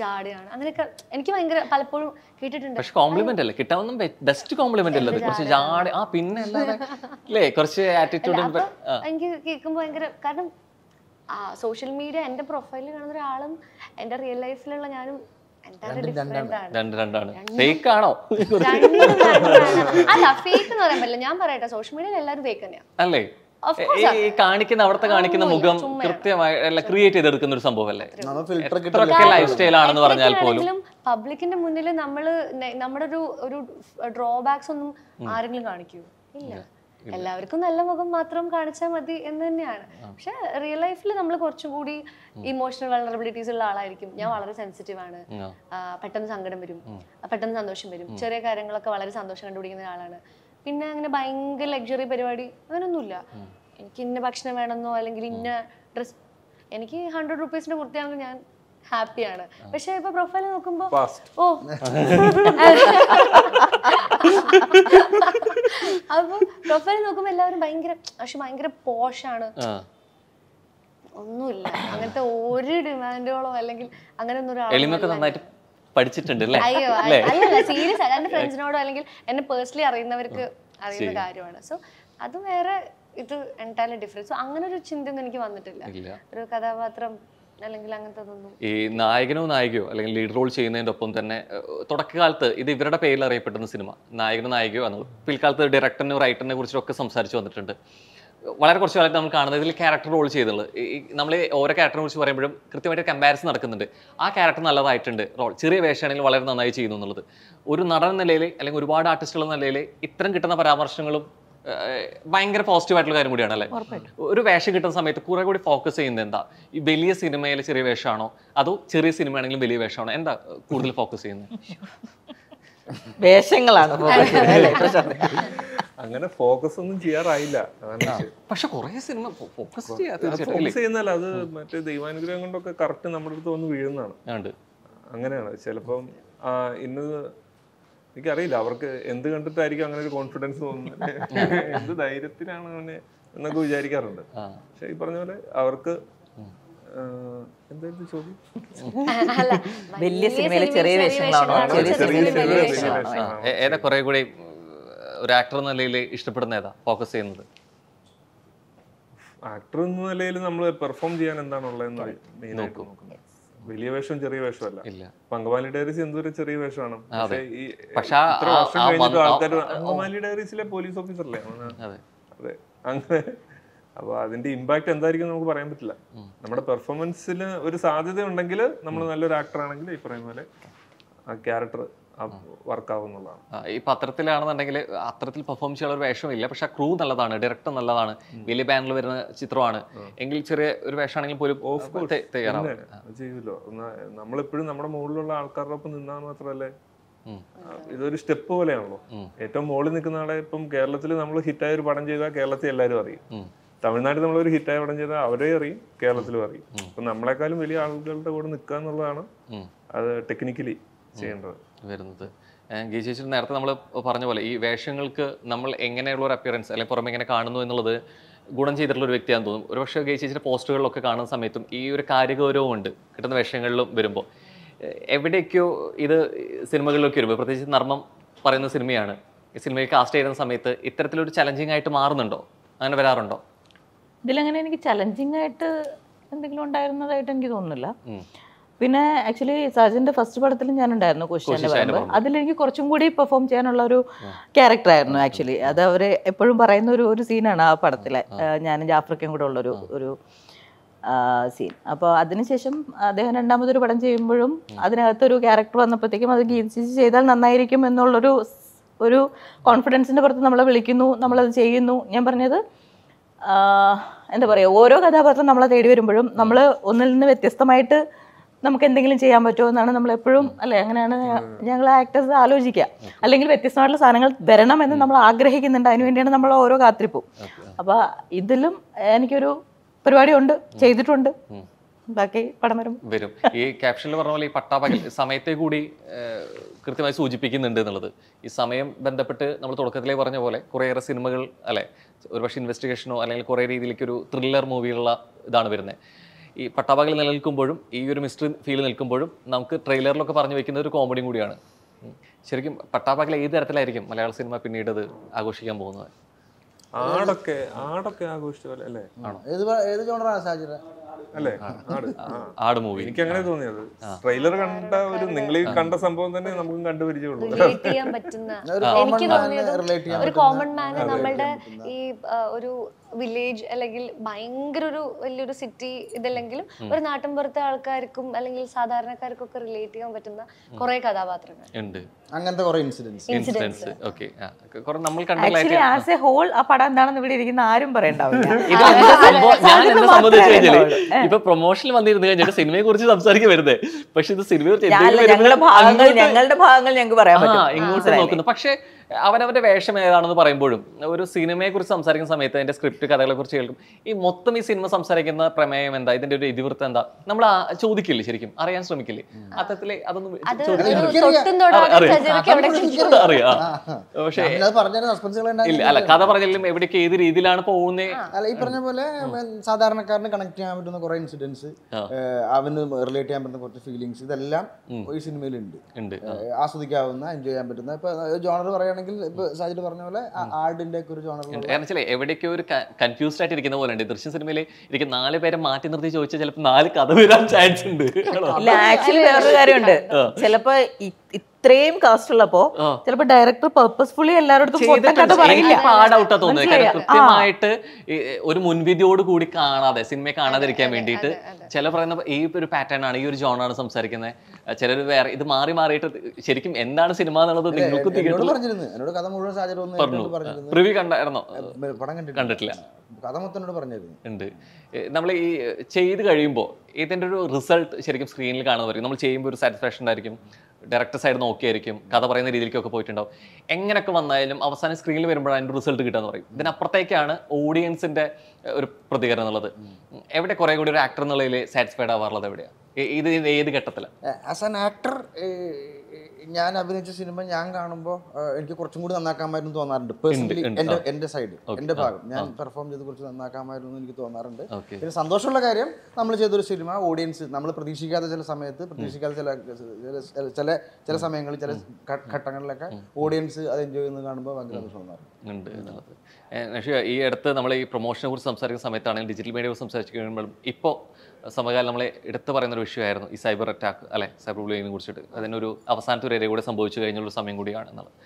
ജാടയാണ് അങ്ങനെയൊക്കെ എനിക്ക് ഭയങ്കര പലപ്പോഴും കേട്ടിട്ടുണ്ട് പക്ഷെ കോംപ്ലിമെന്റ് അല്ലേ കിട്ടാവുന്ന ബെസ്റ്റ് കോംപ്ലിമെന്റ് അല്ലേ കുറച്ച് ജാട ആ പിന്നെ അല്ലേ കുറച്ച് ആറ്റിറ്റ്യൂഡ് എനിക്ക് കേൾക്കുമ്പോൾ ഭയങ്കര കാരണം സോഷ്യൽ മീഡിയ എന്റെ പ്രൊഫൈലിൽ കാണുന്ന ഒരാളും എന്റെ റിയൽ ലൈഫിലുള്ള ഞാനും അല്ല ഫേക്ക് എന്ന് ഞാൻ പറയട്ടെ സോഷ്യൽ മീഡിയയിൽ എല്ലാവരും ഫേക്ക് തന്നെയാണ് അല്ലേ കാണിക്കുന്ന അവിടുത്തെ കാണിക്കുന്ന മുഖം കൃത്യമായി ക്രിയേറ്റ് ചെയ്തെടുക്കുന്ന ഒരു സംഭവമല്ലേ ലൈഫ് സ്റ്റൈൽ ആണെന്ന് പറഞ്ഞാൽ പോലും പബ്ലിക്കിന്റെ മുന്നിൽ നമ്മൾ നമ്മുടെ ഒരു ഒരു ഡ്രോബാക്സ് ഒന്നും ആരെങ്കിലും കാണിക്കൂ ഇല്ല എല്ലാവർക്കും നല്ല മുഖം മാത്രം കാണിച്ചാൽ മതി എന്ന് തന്നെയാണ് പക്ഷെ റിയൽ ലൈഫിൽ നമ്മൾ കുറച്ചും കൂടി ഇമോഷണൽ വളറബിലിറ്റീസ് ഉള്ള ആളായിരിക്കും ഞാൻ വളരെ സെൻസിറ്റീവ് ആണ് പെട്ടെന്ന് സങ്കടം വരും പെട്ടെന്ന് സന്തോഷം വരും ചെറിയ കാര്യങ്ങളൊക്കെ വളരെ സന്തോഷം കണ്ടുപിടിക്കുന്ന ഒരാളാണ് പിന്നെ അങ്ങനെ ഭയങ്കര ലക്ഷറി പരിപാടി അങ്ങനൊന്നുമില്ല എനിക്ക് ഇന്ന ഭക്ഷണം വേണമെന്നോ അല്ലെങ്കിൽ ഇന്ന ഡ്രസ് എനിക്ക് ഹൺഡ്രഡ് റുപ്പീസിന്റെ കുർത്തിയാണെങ്കിൽ ഞാൻ ഹാപ്പിയാണ് പക്ഷെ ഇപ്പൊ പ്രൊഫൈൽ നോക്കുമ്പോ ഓ അപ്പൊ പ്രൊഫൈൽ നോക്കുമ്പോ എല്ലാവരും ഭയങ്കര പക്ഷെ ഭയങ്കര പോഷാണ് ഒന്നുമില്ല അങ്ങനത്തെ ഒരു ഡിമാൻഡുകളോ അല്ലെങ്കിൽ അങ്ങനെ ഒന്നും ഒരാളും നന്നായിട്ട് പഠിച്ചിട്ടുണ്ട് അല്ലേ സീരിയസ് ആണ് എന്റെ ഫ്രണ്ട്സിനോട് അല്ലെങ്കിൽ എന്നെ പേഴ്സണലി അറിയുന്നവർക്ക് അറിയുന്ന കാര്യമാണ് സോ അത് വേറെ ഇത് എൻറ്റയർലി ഡിഫറൻസ് അങ്ങനെ ഒരു ചിന്തയൊന്നും എനിക്ക് വന്നിട്ടില്ല ഒരു കഥാപാത്രം ഈ നായകനോ നായികയോ അല്ലെങ്കിൽ ലീഡ് റോൾ ചെയ്യുന്നതിൻ്റെ ഒപ്പം തന്നെ തുടക്കകാലത്ത് ഇത് ഇവരുടെ പേരിൽ അറിയപ്പെടുന്ന സിനിമ നായകനോ നായികയോ ആണ് പിൽക്കാലത്ത് ഡയറക്ടറിനെ റൈറ്ററിനെ കുറിച്ചൊക്കെ സംസാരിച്ചു വന്നിട്ടുണ്ട് വളരെ കുറച്ച് കാലത്ത് നമ്മൾ കാണുന്നത് ഇതിൽ ക്യാരക്ടർ റോൾ ചെയ്തിട്ടുള്ളത് നമ്മൾ ഓരോ ക്യാരക്ടറിനെ കുറിച്ച് പറയുമ്പോഴും കൃത്യമായിട്ട് കമ്പാരിസൺ നടക്കുന്നുണ്ട് ആ ക്യാരക്ടർ നല്ലതായിട്ടുണ്ട് റോൾ ചെറിയ വേഷമാണെങ്കിൽ വളരെ നന്നായി ചെയ്യുന്നു എന്നുള്ളത് ഒരു നടൻ നിലയിൽ അല്ലെങ്കിൽ ഒരുപാട് ആർട്ടിസ്റ്റുകൾ നിലയിൽ ഇത്തരം കിട്ടുന്ന പരാമർശങ്ങളും ഭയങ്കര പോസിറ്റീവ് ആയിട്ടുള്ള കാര്യം കൂടിയാണ് അല്ലേ ഒരു വേഷം കിട്ടുന്ന സമയത്ത് കുറെ കൂടി ഫോക്കസ് ചെയ്യുന്നത് എന്താ ഈ വലിയ സിനിമയിൽ ചെറിയ വേഷമാണോ അതോ ചെറിയ സിനിമയാണെങ്കിലും വലിയ വേഷമാണോ എന്താ കൂടുതൽ ഫോക്കസ് ചെയ്യുന്നത് വേഷങ്ങളാണ് അങ്ങനെ ഫോക്കസ് ഒന്നും ചെയ്യാറായില്ല പക്ഷെ കുറെ സിനിമ ഫോക്കസ് ഫോക്കസ് ചെയ്യുന്നല്ല അത് മറ്റേ ദൈവാനുഗ്രഹം കൊണ്ടൊക്കെ കറക്റ്റ് നമ്മുടെ അടുത്ത് ഒന്ന് വീഴുന്നതാണ് അങ്ങനെയാണ് ചിലപ്പം ഇന്ന് എനിക്കറിയില്ല അവർക്ക് എന്ത് കണ്ടിട്ടായിരിക്കും അങ്ങനെ ഒരു കോൺഫിഡൻസ് തോന്നുന്നത് എന്ത് ധൈര്യത്തിനാണ് അങ്ങനെ എന്നൊക്കെ വിചാരിക്കാറുണ്ട് പക്ഷെ ഈ പറഞ്ഞ പോലെ അവർക്ക് വലിയ സിനിമയിലെ ചെറിയ ഏതാ കുറെ കൂടി ഒരു ആക്ടർ എന്ന നിലയിൽ ഇഷ്ടപ്പെടുന്ന ഏതാ ഫോക്കസ് ചെയ്യുന്നത് ആക്ടർ എന്ന നിലയിൽ നമ്മൾ പെർഫോം ചെയ്യാൻ എന്താണുള്ളതെന്ന് വലിയ വേഷം ചെറിയ വേഷമല്ല പങ്കമാലി ഡയറീസ് എന്തൊരു ചെറിയ വേഷമാണ് പക്ഷേ ഇത്ര വർഷം കഴിഞ്ഞിട്ട് ആൾക്കാർ ഡയറീസിലെ പോലീസ് ഓഫീസറല്ലേ അതെ അങ്ങനെ അപ്പൊ അതിന്റെ ഇമ്പാക്ട് എന്തായിരിക്കും നമുക്ക് പറയാൻ പറ്റില്ല നമ്മുടെ പെർഫോമൻസിന് ഒരു സാധ്യത ഉണ്ടെങ്കിൽ നമ്മൾ നല്ലൊരു ആക്ടർ ആണെങ്കിൽ ഈ പറയുന്ന പോലെ ആ ക്യാരക്ടർ വർക്കാവുന്നതാണ് ഈ പത്രത്തിലാണെന്നുണ്ടെങ്കിൽ അത്രത്തിൽ പെർഫോം ചെയ്യാനുള്ള ഒരു വേഷമില്ല പക്ഷെ ക്രൂ നല്ലതാണ് ഡയറക്ടർ നല്ലതാണ് വലിയ ബാനറിൽ വരുന്ന ചിത്രമാണ് എങ്കിൽ ചെറിയ ഒരു വേഷമാണെങ്കിൽ പോലും ഓഫ് കോഴ്സ് ചെയ്യുമല്ലോ നമ്മളെപ്പോഴും നമ്മുടെ മുകളിലുള്ള ആൾക്കാരുടെ ഒപ്പം നിന്നാൽ മാത്രമല്ലേ ഇതൊരു സ്റ്റെപ്പ് പോലെയാണല്ലോ ഏറ്റവും മുകളിൽ നിൽക്കുന്ന ആളെ ഇപ്പം കേരളത്തിൽ നമ്മൾ ഹിറ്റായ ഒരു പടം ചെയ്താൽ കേരളത്തിൽ എല്ലാവരും അറിയും തമിഴ്നാട്ടിൽ നമ്മളൊരു ഹിറ്റായ പടം ചെയ്താൽ അവരെ അറിയും കേരളത്തിലും അറിയും അപ്പൊ നമ്മളെക്കാളും വലിയ ആളുകളുടെ കൂടെ നിൽക്കുക എന്നുള്ളതാണ് അത് ടെക്നിക്കലി ചെയ്യേണ്ടത് വരുന്നത് ഗീ നേരത്തെ നമ്മൾ പറഞ്ഞ പോലെ ഈ വേഷങ്ങൾക്ക് നമ്മൾ എങ്ങനെയുള്ള ഒരു അപ്പിയറൻസ് അല്ലെങ്കിൽ പുറമെ എങ്ങനെ കാണുന്നു എന്നുള്ളത് ഗുണം ചെയ്തിട്ടുള്ള ഒരു വ്യക്തിയാണെന്ന് തോന്നും ഒരു പക്ഷേ ഗീ പോസ്റ്റുകളിലൊക്കെ കാണുന്ന സമയത്തും ഈ ഒരു കാര്യഗൗരവമുണ്ട് കിട്ടുന്ന വേഷങ്ങളിലും വരുമ്പോൾ എവിടെയൊക്കെയോ ഇത് സിനിമകളിലൊക്കെ വരുമ്പോൾ പ്രത്യേകിച്ച് നർമ്മം പറയുന്ന സിനിമയാണ് ഈ സിനിമയിൽ കാസ്റ്റ് ചെയ്യുന്ന സമയത്ത് ഇത്തരത്തിലൊരു ചലഞ്ചിങ് ആയിട്ട് മാറുന്നുണ്ടോ അങ്ങനെ വരാറുണ്ടോ ഇതിലങ്ങനെ എനിക്ക് ചലഞ്ചിങ് ആയിട്ട് എന്തെങ്കിലും ഉണ്ടായിരുന്നതായിട്ട് എനിക്ക് തോന്നുന്നില്ല പിന്നെ ആക്ച്വലി സജിന്റെ ഫസ്റ്റ് പടത്തിൽ ഞാൻ ഉണ്ടായിരുന്നു കുഷ്യന്റെ പറമ്പ് അതിലെനിക്ക് കുറച്ചും കൂടി പെർഫോം ചെയ്യാനുള്ള ഒരു ക്യാരക്ടറായിരുന്നു ആക്ച്വലി അത് അവര് എപ്പോഴും പറയുന്ന ഒരു ഒരു സീനാണ് ആ പടത്തിലെ ഞാൻ ജാഫ്രിക്കയും കൂടെ ഉള്ള ഒരു ഒരു സീൻ അപ്പോൾ അതിനുശേഷം അദ്ദേഹം രണ്ടാമതൊരു പടം ചെയ്യുമ്പോഴും അതിനകത്തൊരു ക്യാരക്ടർ വന്നപ്പോഴത്തേക്കും അത് ഗീൻസിച്ച് ചെയ്താൽ നന്നായിരിക്കും എന്നുള്ളൊരു ഒരു കോൺഫിഡൻസിന്റെ പുറത്ത് നമ്മളെ വിളിക്കുന്നു നമ്മളത് ചെയ്യുന്നു ഞാൻ പറഞ്ഞത് എന്താ പറയുക ഓരോ കഥാപാത്രം നമ്മളെ തേടി വരുമ്പോഴും നമ്മൾ ഒന്നിൽ നിന്ന് വ്യത്യസ്തമായിട്ട് നമുക്ക് എന്തെങ്കിലും ചെയ്യാൻ പറ്റുമോ എന്നാണ് നമ്മൾ എപ്പോഴും അല്ലെ അങ്ങനെയാണ് ഞങ്ങൾ ആക്ടേഴ്സ് ആലോചിക്കുക അല്ലെങ്കിൽ വ്യത്യസ്തമായിട്ടുള്ള സാധനങ്ങൾ എന്ന് നമ്മൾ ആഗ്രഹിക്കുന്നുണ്ട് വേണ്ടിയാണ് നമ്മൾ ഓരോ കാത്തിരിപ്പും അപ്പോൾ ഇതിലും എനിക്കൊരു പരിപാടി ഉണ്ട് ചെയ്തിട്ടുണ്ട് ബാക്കി പടം വരും വരും ഈ ക്യാപ്ഷനിൽ പറഞ്ഞ പോലെ ഈ പട്ടാപകൽ സമയത്തെ കൂടി കൃത്യമായി സൂചിപ്പിക്കുന്നുണ്ട് എന്നുള്ളത് ഈ സമയം ബന്ധപ്പെട്ട് നമ്മൾ തുടക്കത്തിലേ പറഞ്ഞ പോലെ കുറേയേറെ സിനിമകൾ അല്ലെ ഒരുപക്ഷെ ഇൻവെസ്റ്റിഗേഷനോ അല്ലെങ്കിൽ കുറേ രീതിയിലേക്ക് ഒരു ത്രില്ലർ മൂവിയുള്ള ഇതാണ് വരുന്നത് ഈ പട്ടാപകൽ നിലനിൽക്കുമ്പോഴും ഈ ഒരു മിസ്റ്ററി ഫീൽ നിൽക്കുമ്പോഴും നമുക്ക് ട്രെയിലറിലൊക്കെ പറഞ്ഞു വെക്കുന്ന ഒരു കോമഡിയും കൂടിയാണ് ശരിക്കും പട്ടാപകൽ ഏത് തരത്തിലായിരിക്കും മലയാള സിനിമ പിന്നീട് ആഘോഷിക്കാൻ പോകുന്നത് ആടൊക്കെ ആടൊക്കെ ആഘോഷിച്ചു പോലെ അല്ലേ ആണോ ഏത് ഏത് ജോണറാണ് സാഹചര്യം അല്ലേ ആട് ആട് മൂവി എനിക്ക് അങ്ങനെ തോന്നിയത് ട്രെയിലർ കണ്ട ഒരു നിങ്ങൾ കണ്ട സംഭവം തന്നെ നമുക്കും കണ്ടു പരിചയമുള്ളൂ ഒരു കോമൺ മാൻ നമ്മളുടെ ഈ ഒരു വില്ലേജ് അല്ലെങ്കിൽ ഭയങ്കര ഒരു വലിയൊരു സിറ്റി ഇതല്ലെങ്കിലും ഒരു നാട്ടിൻപുറത്തെ ആൾക്കാർക്കും അല്ലെങ്കിൽ സാധാരണക്കാർക്കും ഒക്കെ റിലേറ്റ് ചെയ്യാൻ പറ്റുന്ന കുറെ കഥാപാത്രങ്ങൾ ഉണ്ട് അങ്ങനത്തെ കുറെ ഇൻസിഡൻസ് ഇൻസിഡൻസ് ഓക്കെ കുറെ നമ്മൾ ആക്ച്വലി ആസ് എ ഹോൾ ആ പടം എന്താണെന്ന് ഇവിടെ ഇരിക്കുന്ന ആരും പറയണ്ടാവില്ല ഇപ്പൊ പ്രൊമോഷനിൽ വന്നിരുന്നു കഴിഞ്ഞാൽ സിനിമയെ കുറിച്ച് സംസാരിക്കാൻ വരുന്നത് പക്ഷെ ഇത് സിനിമയെ കുറിച്ച് ഞങ്ങളുടെ ഭാഗങ്ങൾ ഞങ്ങൾക്ക് പറയാൻ ഇങ്ങോട്ട് നോക്കുന്നു പക്ഷെ അവനവൻ്റെ വേഷം ഏതാണെന്ന് പറയുമ്പോഴും ഒരു സിനിമയെക്കുറിച്ച് സംസാരിക്കുന്ന സമയത്ത് അതിൻ്റെ സ്ക്രിപ്റ്റ് കഥകളെക്കുറിച്ച് കേൾക്കും ഈ മൊത്തം ഈ സിനിമ സംസാരിക്കുന്ന പ്രമേയം എന്താ ഇതിൻ്റെ ഒരു ഇതിവൃത്തം എന്താ നമ്മൾ ചോദിക്കില്ലേ ശരിക്കും അറിയാൻ ശ്രമിക്കില്ലേ അത്തരത്തിൽ അതൊന്നും പക്ഷേ ഇല്ല അല്ല കഥ പറഞ്ഞാലും എവിടേക്ക് ഏത് രീതിയിലാണ് പോകുന്നത് ഈ പറഞ്ഞ പോലെ സാധാരണക്കാരന് കണക്ട് ചെയ്യാൻ പറ്റുന്ന കുറെ ഇൻസിഡൻസ് അവന് റിലേറ്റ് ചെയ്യാൻ പറ്റുന്ന കുറച്ച് ഫീലിങ്സ് ഇതെല്ലാം ഈ സിനിമയിലുണ്ട് ആസ്വദിക്കാവുന്ന എൻജോയ് ചെയ്യാൻ പറ്റുന്ന ഇപ്പൊ ജോണർ പറയുകയാണെങ്കിൽ ആണെങ്കിൽ ഇപ്പൊ പറഞ്ഞ പോലെ ആർഡിന്റെ ഒരു ജോണർ എവിടെയൊക്കെ ഒരു കൺഫ്യൂസ്ഡ് ആയിട്ട് ഇരിക്കുന്ന പോലെ ഉണ്ട് ദൃശ്യ സിനിമയിൽ എനിക്ക് നാല് പേരെ മാറ്റി നിർത്തി ചോദിച്ചാൽ ചിലപ്പോൾ നാല് കഥ വരാൻ ചാൻസ് ഉണ്ട് ആക്ച്വലി വേറൊരു കാര്യമുണ്ട് ചിലപ്പോ ഇത്രയും കാസ്റ്റ് ഉള്ളപ്പോ ചിലപ്പോ ഡയറക്ടർ പർപ്പസ്ഫുള്ളി എല്ലാവരോടും പറയില്ല കൃത്യമായിട്ട് ഒരു മുൻവിധിയോട് കൂടി കാണാതെ സിനിമയെ കാണാതിരിക്കാൻ വേണ്ടിയിട്ട് ചില പറയുന്ന ഈ ഒരു പാറ്റേൺ ആണ് ഈ ഒരു ജോണാണ് സംസാരിക്കുന്നത് ചിലർ വേറെ ഇത് മാറി മാറിയിട്ട് ശരിക്കും എന്താണ് സിനിമ എന്നുള്ളത് നിങ്ങൾക്ക് പറഞ്ഞു കണ്ടായിരുന്നോ കണ്ടിട്ടില്ല കഥ പറഞ്ഞിരുന്നു ഉണ്ട് നമ്മൾ ഈ ചെയ്ത് കഴിയുമ്പോൾ ഇതിൻ്റെ ഒരു റിസൾട്ട് ശരിക്കും സ്ക്രീനിൽ കാണുന്നവർ നമ്മൾ ചെയ്യുമ്പോൾ ഒരു സാറ്റിസ്ഫാക്ഷൻ ഉണ്ടായിരിക്കും ഡയറക്ടർ സൈഡ് നോക്കിയായിരിക്കും കഥ പറയുന്ന രീതിയിലേക്കൊക്കെ പോയിട്ടുണ്ടാവും എങ്ങനെയൊക്കെ വന്നാലും അവസാനം സ്ക്രീനിൽ വരുമ്പോഴാണ് അതിൻ്റെ റിസൾട്ട് കിട്ടുക എന്ന് പറയും ഇതിനപ്പുറത്തേക്കാണ് ഓഡിയൻസിൻ്റെ ഒരു പ്രതികരണം എന്നുള്ളത് എവിടെ കുറെ കൂടി ഒരു ആക്ടർ എന്നുള്ളതിൽ സാറ്റിസ്ഫൈഡ് ആവാറുള്ളത് എവിടെയാണ് ഇത് ഏത് ഘട്ടത്തിലാണ് ആസ് ആൻ ആക്ടർ ഞാൻ അഭിനയിച്ച സിനിമ ഞാൻ കാണുമ്പോൾ എനിക്ക് കുറച്ചും കൂടി നന്നാക്കാമായിരുന്നു തോന്നാറുണ്ട് പേഴ്സണലി എന്റെ എന്റെ സൈഡ് എന്റെ ഭാഗം ഞാൻ പെർഫോം ചെയ്ത് കുറച്ച് നന്നാക്കാമായിരുന്നു എനിക്ക് തോന്നാറുണ്ട് പിന്നെ സന്തോഷമുള്ള കാര്യം നമ്മൾ ചെയ്തൊരു സിനിമ ഓഡിയൻസ് നമ്മൾ പ്രതീക്ഷിക്കാത്ത ചില സമയത്ത് പ്രതീക്ഷിക്കാത്ത ചില ചില ചില സമയങ്ങളിൽ ചില ഘട്ടങ്ങളിലൊക്കെ ഓഡിയൻസ് അത് എൻജോയ് ചെയ്യുന്നത് കാണുമ്പോൾ ഭയങ്കര സന്തോഷം തോന്നാറുണ്ട് ഈ അടുത്ത് നമ്മൾ ഈ പ്രൊമോഷനെ കുറിച്ച് സംസാരിക്കുന്ന സമയത്താണെങ്കിൽ ഡിജിറ്റൽ മീഡിയയെ സംസാരിച്ചു കഴിയുമ്പോഴും ഇപ്പോൾ സമകാലം നമ്മളെ എടുത്തു പറയുന്ന ഒരു വിഷയമായിരുന്നു ഈ സൈബർ അറ്റാക്ക് അല്ലെ സൈബർ ബുള്ളിങ്ങിനെ കുറിച്ചിട്ട് അതിനൊരു അവസാനത്തെ ഒരു ഏരിയ കൂടെ സംഭവിച്ചു കഴിഞ്ഞുള്ള സമയം കൂടിയാണ് എന്നുള്ളത്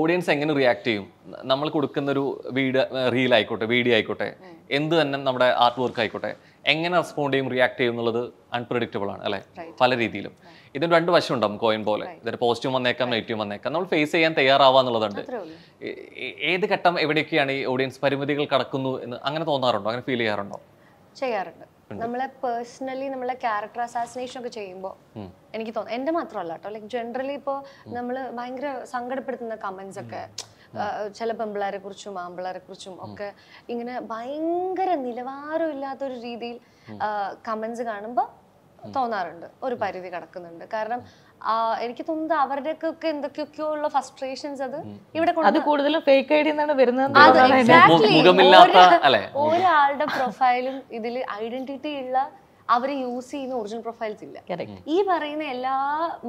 ഓഡിയൻസ് എങ്ങനെ റിയാക്ട് ചെയ്യും നമ്മൾ കൊടുക്കുന്ന ഒരു വീഡിയോ റീൽ ആയിക്കോട്ടെ വീഡിയോ ആയിക്കോട്ടെ എന്ത് തന്നെ നമ്മുടെ ആർട്ട് വർക്ക് ആയിക്കോട്ടെ എങ്ങനെ റെസ്പോണ്ട് ചെയ്യും റിയാക്ട് ചെയ്യും എന്നുള്ളത് അൺപ്രഡിക്റ്റബിൾ ആണ് അല്ലേ പല രീതിയിലും ഇതിന് രണ്ട് ഉണ്ടാവും കോയിൻ പോലെ ഇതൊരു പോസിറ്റീവ് വന്നേക്കാം നെഗറ്റീവ് വന്നേക്കാം നമ്മൾ ഫേസ് ചെയ്യാൻ തയ്യാറാവാന്നുള്ളതുണ്ട് ഏത് ഘട്ടം എവിടെയൊക്കെയാണ് ഈ ഓഡിയൻസ് പരിമിതികൾ കടക്കുന്നു എന്ന് അങ്ങനെ തോന്നാറുണ്ടോ അങ്ങനെ ഫീൽ ചെയ്യാറുണ്ടോ ചെയ്യാറുണ്ട് നമ്മളെ പേഴ്സണലി നമ്മളെ ക്യാരക്ടർ അസാസിനേഷൻ ഒക്കെ ചെയ്യുമ്പോൾ എനിക്ക് തോന്നുന്നു എന്റെ മാത്രമല്ല കേട്ടോ ലൈക്ക് ജനറലി ഇപ്പോൾ നമ്മൾ ഭയങ്കര സങ്കടപ്പെടുത്തുന്ന കമന്റ്സ് ഒക്കെ ചില പെമ്പിളാരെ കുറിച്ചും ആമ്പിളാരെ കുറിച്ചും ഒക്കെ ഇങ്ങനെ ഭയങ്കര നിലവാരമില്ലാത്തൊരു രീതിയിൽ കമന്റ്സ് കാണുമ്പോൾ തോന്നാറുണ്ട് ഒരു പരിധി കടക്കുന്നുണ്ട് കാരണം എനിക്ക് തോന്നുന്നത് ഒക്കെ എന്തൊക്കെയൊക്കെയോ ഉള്ള ഫസ്ട്രേഷൻസ് അത് ഇവിടെ അത് കൂടുതലും ഫേക്ക് ഒരാളുടെ പ്രൊഫൈലും ഇതിൽ ഐഡന്റിറ്റി ഉള്ള അവർ യൂസ് ചെയ്യുന്ന ഒറിജിനൽ പ്രൊഫൈൽസ് ഇല്ല ഈ പറയുന്ന എല്ലാ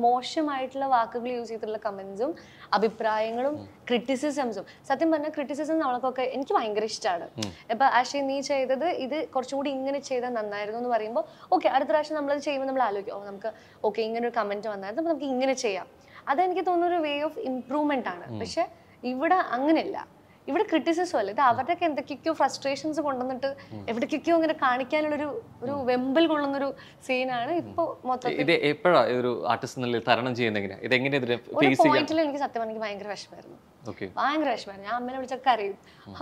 മോശമായിട്ടുള്ള വാക്കുകൾ യൂസ് ചെയ്തിട്ടുള്ള കമന്റ്സും അഭിപ്രായങ്ങളും ക്രിറ്റിസിസംസും സത്യം പറഞ്ഞാൽ ക്രിറ്റിസിസം നമ്മൾക്കൊക്കെ എനിക്ക് ഭയങ്കര ഇഷ്ടമാണ് ഇപ്പൊ ആശയ നീ ചെയ്തത് ഇത് കുറച്ചും കൂടി ഇങ്ങനെ ചെയ്താൽ നന്നായിരുന്നു എന്ന് പറയുമ്പോൾ ഓക്കെ അടുത്ത പ്രാവശ്യം നമ്മളത് ചെയ്യുമ്പോൾ നമ്മൾ ആലോചിക്കും ഓ നമുക്ക് ഓക്കെ ഇങ്ങനെ ഒരു കമന്റ് വന്നായിരുന്നു അപ്പൊ നമുക്ക് ഇങ്ങനെ ചെയ്യാം അതെനിക്ക് തോന്നുന്ന ഒരു വേ ഓഫ് ഇംപ്രൂവ്മെന്റ് ആണ് പക്ഷെ ഇവിടെ അങ്ങനെയല്ല ഇവിടെ ക്രിറ്റിസിസം അല്ല ഇത് അവരുടെയൊക്കെ എന്തൊക്കെയൊക്കെയോ ഫ്രസ്ട്രേഷൻസ് കൊണ്ടുവന്നിട്ട് എവിടേക്കൊക്കെയോ ഇങ്ങനെ കാണിക്കാനുള്ളൊരു ഒരു വെമ്പിൽ കൊള്ളുന്നൊരു സീനാണ് ഇപ്പൊ മൊത്തം ഇത് എപ്പോഴാ ഒരു തരണം ഇത് എങ്ങനെ പോയിന്റിൽ എനിക്ക് സത്യം എനിക്ക് ഭയങ്കര വിഷമായിരുന്നു ഭയങ്കര വിഷമായിരുന്നു ഞാൻ അമ്മനെ വിളിച്ചൊക്കെ അറിയും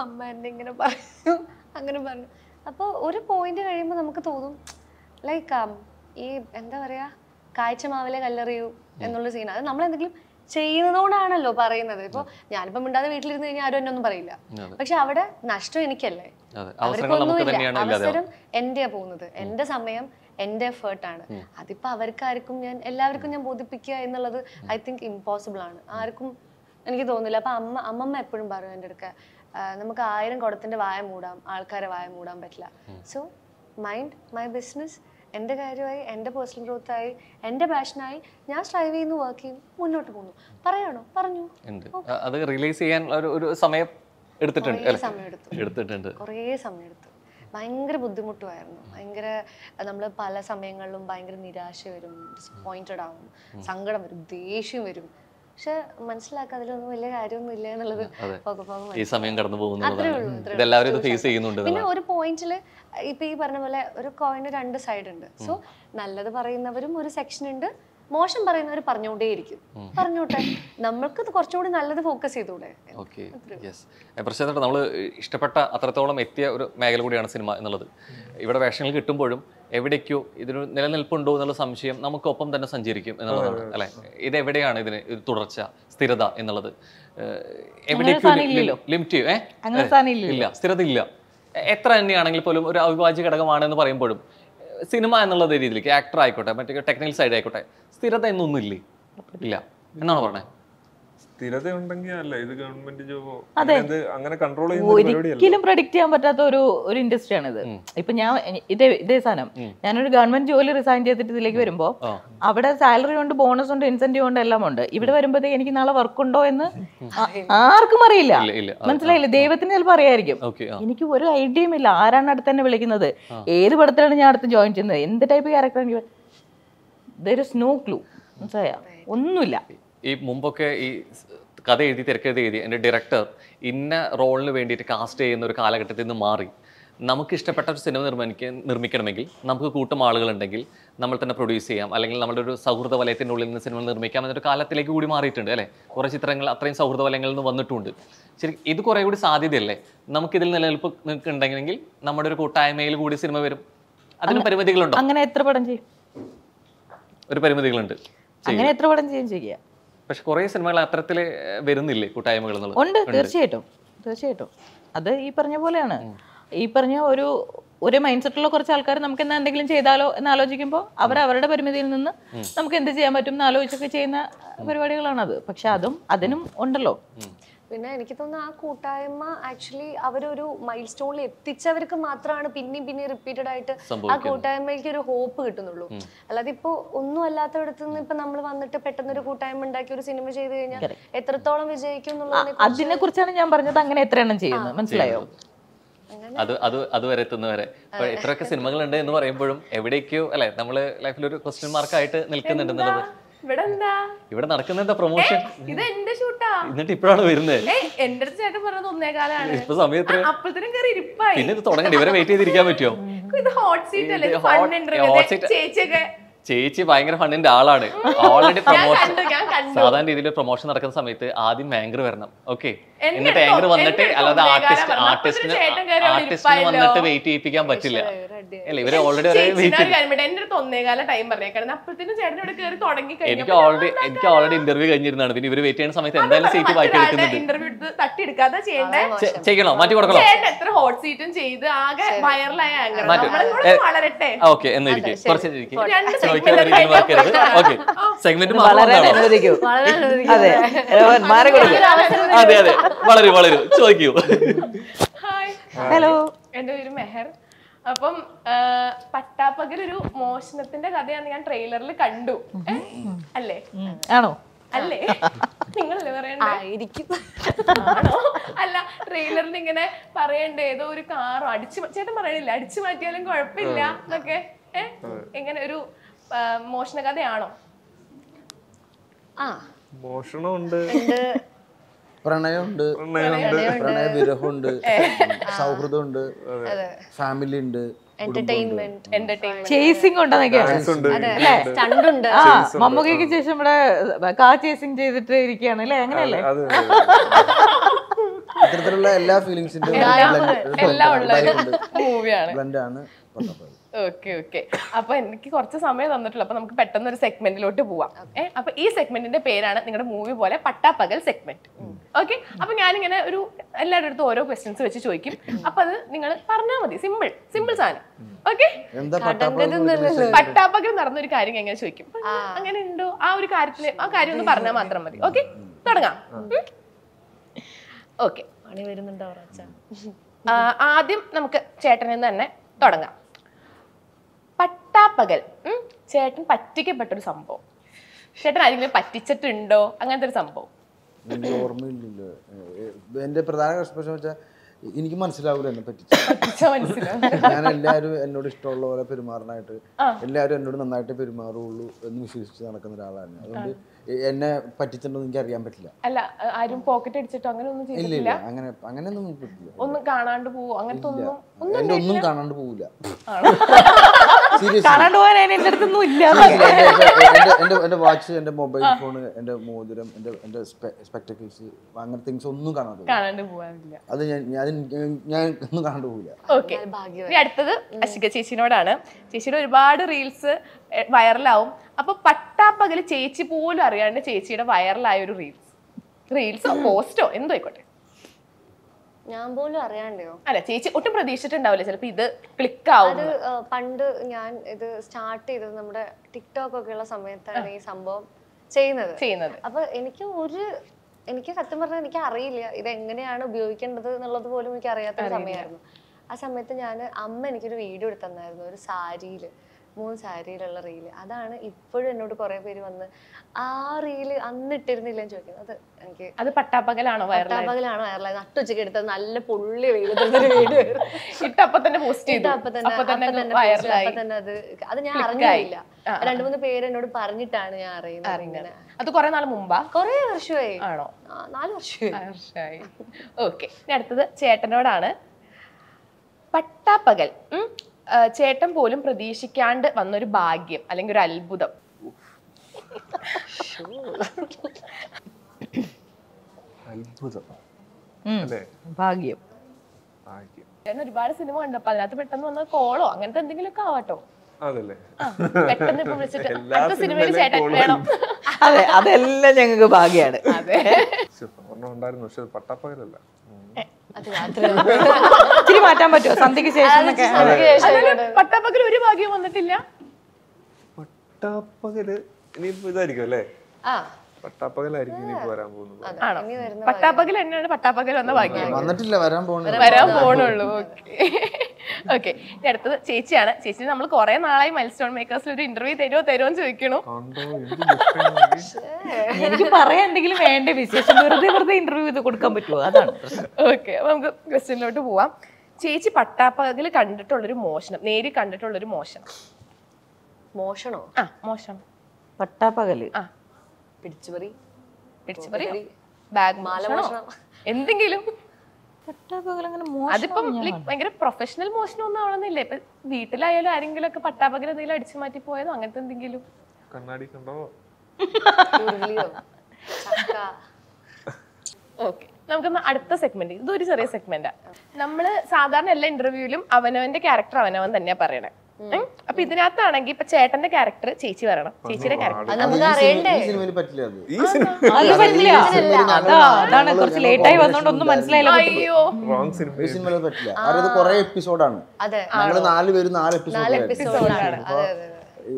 അമ്മ എന്നെ ഇങ്ങനെ പറയും അങ്ങനെ പറഞ്ഞു അപ്പോൾ ഒരു പോയിന്റ് കഴിയുമ്പോൾ നമുക്ക് തോന്നും ലൈക്ക് ഈ എന്താ പറയാ കാഴ്ച മാവിലെ കല്ലെറിയൂ എന്നുള്ള സീൻ അത് നമ്മൾ എന്തെങ്കിലും ചെയ്യുന്നതുകൊണ്ടാണല്ലോ പറയുന്നത് ഇപ്പൊ ഞാനിപ്പോ മിണ്ടാതെ വീട്ടിലിരുന്ന് കഴിഞ്ഞാൽ ആരും എന്നൊന്നും പറയില്ല പക്ഷെ അവിടെ നഷ്ടം എനിക്കല്ലേ അവർക്കൊന്നുമില്ല അവസരം എന്റെ പോകുന്നത് എന്റെ സമയം എന്റെ ആണ് അതിപ്പോ അവർക്കാർക്കും ഞാൻ എല്ലാവർക്കും ഞാൻ ബോധിപ്പിക്കുക എന്നുള്ളത് ഐ തിങ്ക് ഇമ്പോസിബിൾ ആണ് ആർക്കും എനിക്ക് തോന്നുന്നില്ല അപ്പൊ അമ്മ അമ്മമ്മ എപ്പോഴും പറയും എൻ്റെ അടുക്ക നമുക്ക് ആയിരം കുടത്തിന്റെ വായ മൂടാം ആൾക്കാരെ വായ മൂടാൻ പറ്റില്ല സോ മൈൻഡ് മൈ ബിസിനസ് എൻ്റെ കാര്യമായി എൻ്റെ പേഴ്സണൽ ഗ്രോത്തായി എൻ്റെ പാഷനായി ഞാൻ സ്ട്രൈവ് ചെയ്യുന്ന വർക്ക് ചെയ്യും മുന്നോട്ട് പോകുന്നു പറയണോ പറഞ്ഞു അത് റിലീസ് ചെയ്യാൻ ഒരു ഒരു സമയം എടുത്തിട്ടുണ്ട് എടുത്തിട്ടുണ്ട് കുറേ സമയം എടുത്തു ഭയങ്കര ബുദ്ധിമുട്ടുമായിരുന്നു ഭയങ്കര നമ്മൾ പല സമയങ്ങളിലും ഭയങ്കര നിരാശ വരും ഡിസപ്പോയിൻറ്റഡ് ആവും സങ്കടം വരും ദേഷ്യം വരും പക്ഷെ മനസ്സിലാക്കുക അതിലൊന്നും വലിയ കാര്യമൊന്നും ഇല്ല എന്നുള്ളത് ഈ സമയം കടന്നു പോകുന്നു ഫേസ് ചെയ്യുന്നുണ്ട് പിന്നെ ഒരു പോയിന്റിൽ ഇപ്പൊ ഈ പറഞ്ഞ പോലെ ഒരു കോയിന് രണ്ട് സൈഡ് ഉണ്ട് സോ നല്ലത് പറയുന്നവരും ഒരു സെക്ഷൻ ഉണ്ട് മോശം പറയുന്നവർ പറഞ്ഞുകൊണ്ടേയിരിക്കും പറഞ്ഞോട്ടെ നമ്മൾക്ക് കുറച്ചുകൂടി നല്ലത് ഫോക്കസ് ചെയ്തൂടെ പ്രശ്നം നമ്മൾ ഇഷ്ടപ്പെട്ട അത്രത്തോളം എത്തിയ ഒരു മേഖല കൂടിയാണ് സിനിമ എന്നുള്ളത് ഇവിടെ വേഷങ്ങൾ കിട്ടുമ്പോഴും എവിടേക്കോ ഇതിന് നിലനിൽപ്പുണ്ടോ എന്നുള്ള സംശയം നമുക്കൊപ്പം തന്നെ സഞ്ചരിക്കും എന്നുള്ളതാണ് അല്ലെ ഇത് എവിടെയാണ് ഇതിന് തുടർച്ച സ്ഥിരത എന്നുള്ളത് ലിമിറ്റ് ഇല്ല സ്ഥിരത ഇല്ല എത്ര തന്നെയാണെങ്കിൽ പോലും ഒരു അവിഭാജ്യ ഘടകമാണെന്ന് പറയുമ്പോഴും സിനിമ എന്നുള്ള രീതിയിലേക്ക് ആക്ടർ ആയിക്കോട്ടെ മറ്റേ ടെക്നിക്കൽ സൈഡ് ആയിക്കോട്ടെ സ്ഥിരത എന്നൊന്നുമില്ലേ ഇല്ല എന്നാണ് പറഞ്ഞത് സ്ഥിരത ഉണ്ടെങ്കിൽ അല്ല ഇത് ഗവൺമെന്റ് ജോബോ അങ്ങനെ കൺട്രോൾ ഒരിക്കലും പ്രഡിക്റ്റ് ചെയ്യാൻ പറ്റാത്ത ഒരു ഒരു ഇൻഡസ്ട്രിയാണ് ഇത് ഇപ്പൊ ഞാൻ ഇതേ ഇതേ സാധനം ഞാനൊരു ഗവൺമെന്റ് ജോലി റിസൈൻ ചെയ്തിട്ട് ഇതിലേക്ക് വരുമ്പോൾ അവിടെ സാലറി ഉണ്ട് ബോണസ് ഉണ്ട് ഇൻസെന്റീവ് ഉണ്ട് എല്ലാം ഉണ്ട് ഇവിടെ വരുമ്പോഴത്തേക്ക് എനിക്ക് നാളെ വർക്ക് ഉണ്ടോ എന്ന് ആർക്കും അറിയില്ല മനസ്സിലായില്ല ദൈവത്തിന് ചിലപ്പോൾ അറിയായിരിക്കും എനിക്ക് ഒരു ഐഡിയയും ഇല്ല ആരാണ് അടുത്ത് തന്നെ വിളിക്കുന്നത് ഏത് പടത്തിലാണ് ഞാൻ അടുത്ത് ജോയിൻ ചെയ്യുന്നത് എന്ത് ടൈപ്പ് ക്യാരക്ടർ എനിക്ക് ഇസ് നോ ക്ലൂ മനസ്സിലായ ഒന്നുമില്ല ഈ മുമ്പൊക്കെ ഈ കഥ എഴുതി തിരക്കെഴുതി എഴുതി എൻ്റെ ഡയറക്ടർ ഇന്ന റോളിന് വേണ്ടിയിട്ട് കാസ്റ്റ് ചെയ്യുന്ന ഒരു കാലഘട്ടത്തിൽ നിന്ന് മാറി നമുക്ക് ഇഷ്ടപ്പെട്ട ഒരു സിനിമ നിർമ്മിക്കാൻ നിർമ്മിക്കണമെങ്കിൽ നമുക്ക് കൂട്ടം ആളുകളുണ്ടെങ്കിൽ നമ്മൾ തന്നെ പ്രൊഡ്യൂസ് ചെയ്യാം അല്ലെങ്കിൽ നമ്മുടെ ഒരു സൗഹൃദ വലയത്തിൻ്റെ ഉള്ളിൽ നിന്ന് സിനിമ നിർമ്മിക്കാം എന്നൊരു കാലത്തിലേക്ക് കൂടി മാറിയിട്ടുണ്ട് അല്ലേ കുറേ ചിത്രങ്ങൾ അത്രയും സൗഹൃദ വലയങ്ങളിൽ നിന്ന് വന്നിട്ടുണ്ട് ശരി ഇത് കുറേ കൂടി സാധ്യതയല്ലേ നമുക്കിതിൽ നിലനിൽപ്പ് നിൽക്കുന്നുണ്ടെങ്കിൽ നമ്മുടെ ഒരു കൂട്ടായ്മയിൽ കൂടി സിനിമ വരും അതിന് പരിമിതികളുണ്ടോ അങ്ങനെ എത്ര പടം ചെയ്യും ഒരു പരിമിതികളുണ്ട് അങ്ങനെ എത്ര പടം ചെയ്യും ചെയ്യുക പക്ഷെ കുറെ സിനിമകൾ അത്തരത്തിൽ വരുന്നില്ലേ കൂട്ടായ്മകൾ ഉണ്ട് തീർച്ചയായിട്ടും തീർച്ചയായിട്ടും അത് ഈ പറഞ്ഞ പോലെയാണ് ഈ പറഞ്ഞ ഒരു ഒരു മൈൻഡ് സെറ്റുള്ള കുറച്ച് ആൾക്കാർ നമുക്ക് എന്താ എന്തെങ്കിലും ചെയ്താലോ എന്ന് ആലോചിക്കുമ്പോൾ അവർ അവരുടെ പരിമിതിയിൽ നിന്ന് നമുക്ക് എന്ത് ചെയ്യാൻ പറ്റും എന്ന് ആലോചിച്ചൊക്കെ ചെയ്യുന്ന പരിപാടികളാണത് പക്ഷെ അതും അതിനും ഉണ്ടല്ലോ പിന്നെ എനിക്ക് തോന്നുന്നു ആ കൂട്ടായ്മ ആക്ച്വലി അവരൊരു മൈൽ സ്റ്റോണിൽ എത്തിച്ചവർക്ക് മാത്രമാണ് പിന്നെയും പിന്നെയും റിപ്പീറ്റഡ് ആയിട്ട് ആ കൂട്ടായ്മയ്ക്ക് ഒരു ഹോപ്പ് കിട്ടുന്നുള്ളൂ അല്ലാതെ ഇപ്പോ ഒന്നും അല്ലാത്തടത്ത് നിന്ന് ഇപ്പൊ നമ്മൾ വന്നിട്ട് പെട്ടെന്ന് ഒരു കൂട്ടായ്മ ഉണ്ടാക്കി ഒരു സിനിമ ചെയ്ത് കഴിഞ്ഞാൽ എത്രത്തോളം വിജയിക്കും എന്നുള്ളത് അതിനെ കുറിച്ചാണ് ഞാൻ പറഞ്ഞത് അങ്ങനെ എത്രയെണ്ണം ചെയ്യുന്നത് മനസ്സിലായോ അത് അത് അതുവരെ എത്തുന്നവരെ ഇപ്പൊ ഇത്രയൊക്കെ സിനിമകളുണ്ട് എന്ന് പറയുമ്പോഴും എവിടേക്കോ അല്ലെ നമ്മള് ലൈഫിൽ ഒരു ക്വസ്റ്റ്യൻ മാർക്കായിട്ട് നിൽക്കുന്നുണ്ടെന്നുള്ളത് ഇവിടെ ഇവിടെ നടക്കുന്ന എന്താ പ്രൊമോഷൻ ഇത് എന്റെ ഷൂട്ടാ എന്നിട്ട് ഇപ്പോഴാണ് വരുന്നത് എന്റെ അടുത്ത് ചേട്ടൻ പറഞ്ഞത് ഒന്നേകാലാണ് ഇപ്പൊ സമയത്ത് അപ്പോഴത്തേനും കയറി ഇരിപ്പായി പിന്നെ ഇത് തുടങ്ങണ്ട ഇവരെ വെയിറ്റ് ചെയ്തിരിക്കാൻ പറ്റുമോ ഇത് ഹോട്ട് സീറ്റ് അല്ലേ ഹോട്ട് സീറ്റ് ചേച്ചിയൊക്കെ ചേച്ചി ഭയങ്കര ഫണ്ടിന്റെ ആളാണ് ഓൾറെഡി പ്രൊമോഷൻ സാധാരണ രീതിയിൽ പ്രൊമോഷൻ നടക്കുന്ന സമയത്ത് ആദ്യം ബാങ്കർ വരണം ഓക്കെ എന്നിട്ട് ആങ്കർ വന്നിട്ട് അല്ലാതെ ആർട്ടിസ്റ്റ് ആർട്ടിസ്റ്റിന് ആർട്ടിസ്റ്റിന് വന്നിട്ട് വെയിറ്റ് ചെയ്യിപ്പിക്കാൻ പറ്റില്ല അല്ല ഇവര് ഓൾറെഡി എനിക്ക് ഓൾറെഡി എനിക്ക് ഓൾറെഡി ഇന്റർവ്യൂ കഴിഞ്ഞിരുന്നാണ് പിന്നെ ഇവര് വെയിറ്റ് ചെയ്യുന്ന സമയത്ത് എന്തായാലും സീറ്റ് ബാക്കി എടുക്കുന്നുണ്ട് ഇന്റർവ്യൂ ചെയ്യണോ മാറ്റി കൊടുക്കണോ എത്ര ഹോട്ട് സീറ്റും ചെയ്ത് ആകെ വൈറലായ വളരട്ടെ കുറച്ച് സെഗ്മെന്റ് അതെ അതെ വളരെ വളരെ ചോദിക്കൂ ഹലോ എൻ്റെ പേര് മെഹർ അപ്പം പട്ടാപ്പകൽ ഒരു മോഷണത്തിന്റെ കഥയാണ് ഞാൻ ട്രെയിലറിൽ കണ്ടു അല്ലേ ആണോ അല്ലേ നിങ്ങളല്ലേ പറയണ്ടായിരിക്കും ആണോ അല്ല ട്രെയിലറിൽ ഇങ്ങനെ പറയണ്ട ഏതോ ഒരു കാറോ അടിച്ചു ചേട്ടൻ പറയണില്ല അടിച്ചു മാറ്റിയാലും കുഴപ്പമില്ല എന്നൊക്കെ എങ്ങനെ ഒരു മോഷണ കഥയാണോ ആ മോഷണമുണ്ട് പ്രണയമുണ്ട് പ്രണയ വിരഹമുണ്ട് സൗഹൃദമുണ്ട് ഫാമിലി ഉണ്ട് ചേസിംഗ് ഉണ്ടെന്നൊക്കെ ശേഷം ഇവിടെ കാർ ചേസിംഗ് ചെയ്തിട്ട് ഇരിക്കുകയാണ് അല്ലേ അങ്ങനെയല്ലേ ഇത്തരത്തിലുള്ള എല്ലാ ഫീലിങ്സിന്റെ ബ്ലൻഡാണ് ഓക്കെ ഓക്കെ അപ്പൊ എനിക്ക് കുറച്ച് സമയം തന്നിട്ടുള്ളൂ അപ്പൊ നമുക്ക് പെട്ടെന്ന് ഒരു സെഗ്മെന്റിലോട്ട് പോവാം ഏഹ് അപ്പൊ ഈ സെഗ്മെന്റിന്റെ പേരാണ് നിങ്ങളുടെ മൂവി പോലെ പട്ടാപ്പകൽ സെഗ്മെന്റ് ഓക്കെ അപ്പൊ ഞാനിങ്ങനെ ഒരു എല്ലാവരുടെ അടുത്തും ഓരോ ക്വസ്റ്റ്യൻസ് വെച്ച് ചോദിക്കും അപ്പൊ അത് നിങ്ങൾ പറഞ്ഞാൽ മതി സിമ്പിൾ സിമ്പിൾ സാധനം ഓക്കെ പട്ടാപ്പകൽ ഒരു കാര്യം എങ്ങനെ ചോദിക്കും അങ്ങനെ ഉണ്ടോ ആ ഒരു കാര്യത്തില് ആ കാര്യം ഒന്ന് പറഞ്ഞാൽ മാത്രം മതി ഓക്കെ തുടങ്ങാം ഓക്കെ പണി വരുന്നുണ്ടോ ആദ്യം നമുക്ക് ചേട്ടനിൽ നിന്ന് തന്നെ തുടങ്ങാം പട്ടാപ്പകൽ ചേട്ടൻ പറ്റിക്കപ്പെട്ടൊരു സംഭവം ചേട്ടൻ ആരെങ്കിലും പറ്റിച്ചിട്ടുണ്ടോ അങ്ങനത്തെ ഒരു സംഭവം എനിക്ക് എന്റെ പ്രധാന എനിക്ക് മനസ്സിലാവില്ല എന്നെ പറ്റി ഞാൻ എല്ലാവരും എന്നോട് ഇഷ്ടമുള്ള പോലെ പെരുമാറണായിട്ട് എല്ലാവരും എന്നോട് നന്നായിട്ട് പെരുമാറുള്ളൂ എന്ന് വിശ്വസിച്ച് നടക്കുന്ന ഒരാളാണ് അതുകൊണ്ട് എന്നെ പറ്റിച്ചിട്ടുണ്ടോ എനിക്ക് അറിയാൻ പറ്റില്ല അല്ല ആരും പോക്കറ്റ് അടിച്ചിട്ടോ അങ്ങനെ ഒന്നും ചെയ്തില്ല അങ്ങനെ അങ്ങനെ ഒന്നും ഒന്നും കാണാണ്ട് പോവോ അങ്ങനത്തെ ഒന്നും എന്റെ ഒന്നും കാണാണ്ട് പോവില്ല കറണ്ട് പോകാൻ എന്റെ അടുത്തൊന്നും ഇല്ല എന്റെ എന്റെ വാച്ച് എന്റെ മൊബൈൽ ഫോൺ എന്റെ മോതിരം എന്റെ എന്റെ സ്പെക്ടക്കിൾസ് അങ്ങനെ തിങ്സ് ഒന്നും കാണാതെ കാണാണ്ട് പോകാനില്ല അത് ഞാൻ ഞാൻ ഞാൻ ഒന്നും കാണാണ്ട് പോവില്ല ഓക്കെ ഇനി അടുത്തത് അശിക ചേച്ചിനോടാണ് ചേച്ചിയുടെ ഒരുപാട് റീൽസ് വൈറലാവും അപ്പൊ പട്ടാപ്പകല് ചേച്ചി പോലും അറിയാണ്ട് ചേച്ചിയുടെ വൈറലായ ഒരു റീൽസ് റീൽസോ പോസ്റ്റോ എന്തോ ആയിക്കോട്ടെ ഞാൻ പോലും അറിയാണ്ടോ അല്ല ചേച്ചി ഒട്ടും പ്രതീക്ഷിച്ചിട്ടുണ്ടാവില്ല ചിലപ്പോ ഇത് ക്ലിക്ക് ആവും അത് പണ്ട് ഞാൻ ഇത് സ്റ്റാർട്ട് ചെയ്തത് നമ്മുടെ ടിക്ടോക്ക് ഒക്കെ ഉള്ള സമയത്താണ് ഈ സംഭവം ചെയ്യുന്നത് ചെയ്യുന്നത് അപ്പൊ എനിക്ക് ഒരു എനിക്ക് സത്യം പറഞ്ഞാൽ എനിക്ക് അറിയില്ല ഇത് എങ്ങനെയാണ് ഉപയോഗിക്കേണ്ടത് എന്നുള്ളത് പോലും എനിക്ക് അറിയാത്ത സമയമായിരുന്നു ആ സമയത്ത് ഞാൻ അമ്മ എനിക്കൊരു വീഡിയോ എടുത്തന്നായിരുന്നു ഒരു സാരിയില് മൂൺ സാരിയിലുള്ള റീല് അതാണ് ഇപ്പോഴും എന്നോട് കുറെ പേര് വന്ന് ആ റീല് അന്ന് ഇട്ടിരുന്നില്ലെന്ന് ചോദിക്കുന്നത് അത് എനിക്ക് അത് പട്ടാപ്പകലാണോ പട്ടാപ്പകലാണോ വയറലായത് നട്ടുച്ചയ്ക്ക് എടുത്തത് നല്ല പുള്ളി വെയിലത്തൊരു വീഡിയോ തന്നെ പോസ്റ്റ് ചെയ്തു തന്നെ തന്നെ അത് അത് ഞാൻ അറിഞ്ഞില്ല രണ്ടു മൂന്ന് പേര് എന്നോട് പറഞ്ഞിട്ടാണ് ഞാൻ അറിയുന്നത് അത് കുറെ നാൾ മുമ്പാ കുറെ വർഷമായി ആണോ നാല് വർഷമായി ഓക്കെ അടുത്തത് ചേട്ടനോടാണ് പട്ടാപ്പകൽ ചേട്ടൻ പോലും പ്രതീക്ഷിക്കാണ്ട് വന്നൊരു ഭാഗ്യം അല്ലെങ്കിൽ ഒരു അത്ഭുതം അത്ഭുതം ഭാഗ്യം ചേട്ടൻ ഒരുപാട് സിനിമ കണ്ടപ്പോ അതിനകത്ത് പെട്ടെന്ന് വന്ന കോളോ അങ്ങനത്തെ എന്തെങ്കിലും എന്തെങ്കിലുമൊക്കെ ആവട്ടോ പെട്ടെന്ന് ഇപ്പൊ വിളിച്ചിട്ട് സിനിമയിൽ ചേട്ടൻ വേണം അതെ അതെല്ലാം ഞങ്ങൾക്ക് ഭാഗ്യമാണ് അതെ ഉണ്ടായിരുന്നു പക്ഷെ പട്ടാപ്പകലല്ല ഇച്ചിരി മാറ്റാൻ പറ്റുമോ സന്ധ്യക്ക് ശേഷം പട്ടാപ്പകൽ ഒരു ഭാഗ്യം വന്നിട്ടില്ല പട്ടാപ്പകല് ഇനിയിപ്പോ ഇതായിരിക്കും അല്ലേ പട്ടാപ്പകലായിരിക്കും ഇനിയിപ്പോ വരാൻ പോകുന്നത് പട്ടാപ്പകൽ തന്നെയാണ് പട്ടാപ്പകൽ വന്ന ഭാഗ്യം വന്നിട്ടില്ല വരാൻ പോകണ വരാൻ പോണുള്ളൂ ഓക്കെ ഓക്കെ അടുത്തത് ചേച്ചിയാണ് ചേച്ചി നമ്മൾ കുറെ നാളായി മൈൽ സ്റ്റോൺ മേക്കേഴ്സിൽ ഒരു ഇന്റർവ്യൂ തരുമോ തരുമോ എന്ന് ചോദിക്കണു എനിക്ക് പറയാൻ എന്തെങ്കിലും വേണ്ട വിശേഷം വെറുതെ വെറുതെ ഇന്റർവ്യൂ ചെയ്ത് കൊടുക്കാൻ പറ്റുമോ അതാണ് ഓക്കെ അപ്പൊ നമുക്ക് ക്വസ്റ്റ്യനിലോട്ട് പോവാം ചേച്ചി പട്ടാപ്പകൽ കണ്ടിട്ടുള്ളൊരു മോഷണം നേരി കണ്ടിട്ടുള്ളൊരു മോഷണം മോഷണോ ആ മോഷണം പട്ടാപ്പകല് ആ പിടിച്ചുപറി പിടിച്ചുപറി ബാഗ് മാല മോഷണം എന്തെങ്കിലും അതിപ്പം ലൈക് ഭയങ്കര പ്രൊഫഷണൽ മോഷണം ഒന്നും ആവണമെന്നില്ല ഇപ്പൊ വീട്ടിലായാലും ആരെങ്കിലും ഒക്കെ പട്ടാപകൽ എന്തെങ്കിലും അടിച്ചു മാറ്റി പോയതോ അങ്ങനത്തെ എന്തെങ്കിലും ഓക്കെ നമുക്കൊന്ന് അടുത്ത സെഗ്മെന്റ് ഇതൊരു ചെറിയ സെഗ്മെന്റാ നമ്മള് സാധാരണ എല്ലാ ഇന്റർവ്യൂവിലും അവനവന്റെ ക്യാരക്ടർ അവനവൻ തന്നെയാ പറയണേ അപ്പൊ ഇതിനകത്താണെങ്കിൽ ഇപ്പൊ ചേട്ടന്റെ ക്യാരക്ടർ ചേച്ചി വരണം ചേച്ചിയുടെ ക്യാരക്ടർ അതാണ് കുറച്ച് ലേറ്റ് ആയി വന്നോണ്ട് ഒന്നും മനസ്സിലായില്ല അയ്യോ പറ്റില്ല അതായത് കുറെ എപ്പിസോഡാണ് ഞങ്ങള് നാല് പേര് നാല് എപ്പിസോഡാണ്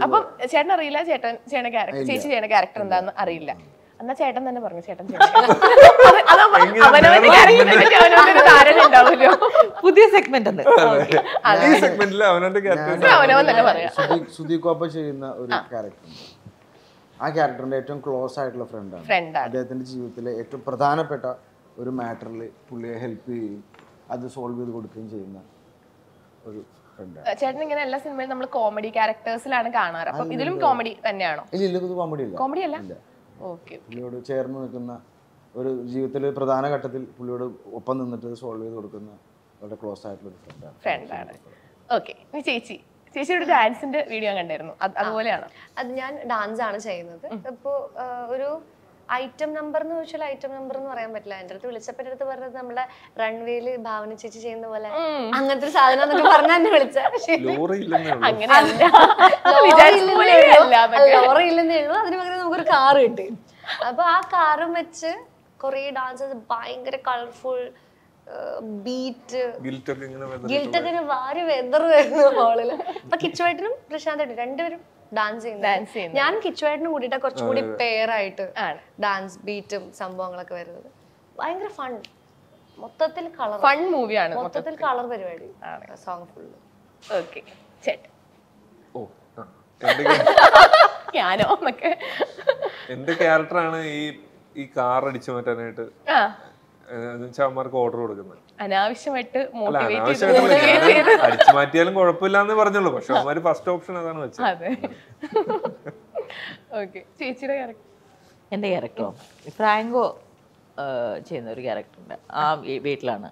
അപ്പം ചേട്ടൻ അറിയില്ല ചേട്ടൻ ചെയ്യണ ക്യാരക്ടർ ചേച്ചി ചെയ്യണ ക്യാരക്ടർ എന്താന്ന് അറിയില്ല എന്നാ ചേട്ടൻ തന്നെ പറഞ്ഞു ചേട്ടൻ ഉണ്ടാവുമല്ലോ പുതിയ സെഗ്മെന്റ് സെഗ്മെന്റിൽ അവനവൻ തന്നെ ചെയ്യുന്ന ഒരു ക്യാരക്ടർ ആ ക്യാരക്ടറിന്റെ ഏറ്റവും ക്ലോസ് ആയിട്ടുള്ള ഫ്രണ്ടാണ് അദ്ദേഹത്തിന്റെ ജീവിതത്തിലെ ഏറ്റവും പ്രധാനപ്പെട്ട ഒരു മാറ്ററിൽ പുള്ളിയെ ഹെൽപ്പ് ചെയ്യുകയും അത് സോൾവ് ചെയ്ത് കൊടുക്കുകയും ചെയ്യുന്ന ഒരു ചേട്ടൻ ഇങ്ങനെ എല്ലാ സിനിമയിലും നമ്മൾ കോമഡി ക്യാരക്ടേഴ്സിലാണ് കാണാറ് അപ്പൊ ഇതിലും കോമഡി തന്നെയാണോ കോമഡി അല്ല പുള്ളിയോട് ചേർന്ന് നിൽക്കുന്ന ഒരു ജീവിതത്തിലെ പ്രധാന ഘട്ടത്തിൽ പുള്ളിയോട് ഒപ്പം നിന്നിട്ട് സോൾവ് ചെയ്ത് കൊടുക്കുന്ന വളരെ ക്ലോസ് ആയിട്ടുള്ള ഒരു ഫ്രണ്ടാണ് ഓക്കെ ചേച്ചി ചേച്ചിയുടെ ഡാൻസിന്റെ വീഡിയോ കണ്ടായിരുന്നു അതുപോലെയാണ് അത് ഞാൻ ഡാൻസ് ആണ് ചെയ്യുന്നത് അപ്പോ ഒരു ഐറ്റം നമ്പർ എന്ന് ചോദിച്ചാൽ ഐറ്റം നമ്പർ എന്ന് പറയാൻ പറ്റില്ല എന്റെ അടുത്ത് വിളിച്ചപ്പോ എൻ്റെ അടുത്ത് പറഞ്ഞത് നമ്മുടെ റൺവേയിൽ ഭാവന ചേച്ചി ചെയ്യുന്ന പോലെ അങ്ങനത്തെ ഒരു സാധനം എന്നൊക്കെ പറഞ്ഞ എന്നെ വിളിച്ച അതിന് പകരം നമുക്കൊരു കാർ കിട്ടി അപ്പൊ ആ കാറും വെച്ച് കൊറേ ഡാൻസേഴ്സ് ഭയങ്കര കളർഫുൾ ബീറ്റ് ഗിൽറ്റൊക്കെ ഇങ്ങനെ വാരി വരുന്നു ഹോളില് അപ്പൊ കിച്ചുവായിട്ടിനും പ്രശാന്തായിട്ടും രണ്ടുപേരും ഞാൻ കിച്ചുവായിട്ടിന് കൂടിയിട്ടാണ് കുറച്ചുകൂടി പെയർ ആയിട്ട് ഡാൻസ് ബീറ്റും സംഭവങ്ങളൊക്കെ വരുന്നത് ഭയങ്കര ഫൺ മൊത്തത്തിൽ കളർ ഫൺ മൂവിയാണ് മൊത്തത്തിൽ കളർ പരിപാടി സോങ് ഫുള്ള് ഓക്കെ ചേട്ടൻ എന്ത് ക്യാരക്ടറാണ് ഈ ഈ കാർ അടിച്ചു മാറ്റാനായിട്ട് എന്നുവെച്ചാൽ അമ്മമാർക്ക് ഓർഡർ കൊടുക്കുന്നത് അനാവശ്യമായിട്ട് അടിച്ചു മാറ്റിയാലും കുഴപ്പമില്ലാന്ന് പറഞ്ഞുള്ളൂ പക്ഷെ അവന്മാര് ഫസ്റ്റ് ഓപ്ഷൻ അതാണ് വെച്ചത് അതെ ഓക്കെ ചേച്ചിയുടെ ക്യാരക്ടർ എൻ്റെ ക്യാരക്ടറോ ഫ്രാങ്കോ ചെയ്യുന്ന ഒരു ക്യാരക്ടർ ക്യാരക്ടറുണ്ട് ആ വീട്ടിലാണ്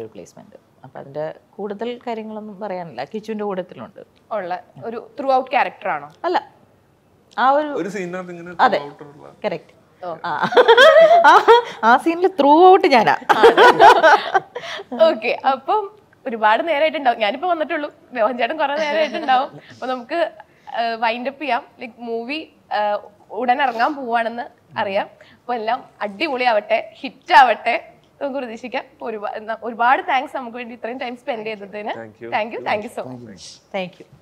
ഒരു പ്ലേസ്മെന്റ് അപ്പൊ അതിന്റെ കൂടുതൽ കാര്യങ്ങളൊന്നും പറയാനില്ല കിച്ചുവിന്റെ കൂടത്തിലുണ്ട് ഉള്ള ഒരു ത്രൂ ഔട്ട് ആണോ അല്ല ആ ഒരു സീനകത്ത് ഇങ്ങനെ അതെ കറക്റ്റ് ആ സീനിൽ ത്രൂ ഔട്ട് ഞാനാ ഓക്കെ അപ്പം ഒരുപാട് നേരമായിട്ടുണ്ടാവും ഞാനിപ്പോ വന്നിട്ടുള്ളൂ മോഹൻചേട്ടൻ കുറെ നേരമായിട്ടുണ്ടാവും അപ്പൊ നമുക്ക് വൈൻഡ് അപ്പ് ചെയ്യാം ലൈക് മൂവി ഉടൻ ഇറങ്ങാൻ പോവാണെന്ന് അറിയാം അപ്പൊ എല്ലാം അടിപൊളിയാവട്ടെ ഹിറ്റ് ആവട്ടെ നമുക്ക് പ്രതീക്ഷിക്കാം ഒരുപാട് ഒരുപാട് താങ്ക്സ് നമുക്ക് വേണ്ടി ഇത്രയും ടൈം സ്പെൻഡ് ചെയ്തതിന് thank you thank you so much thank U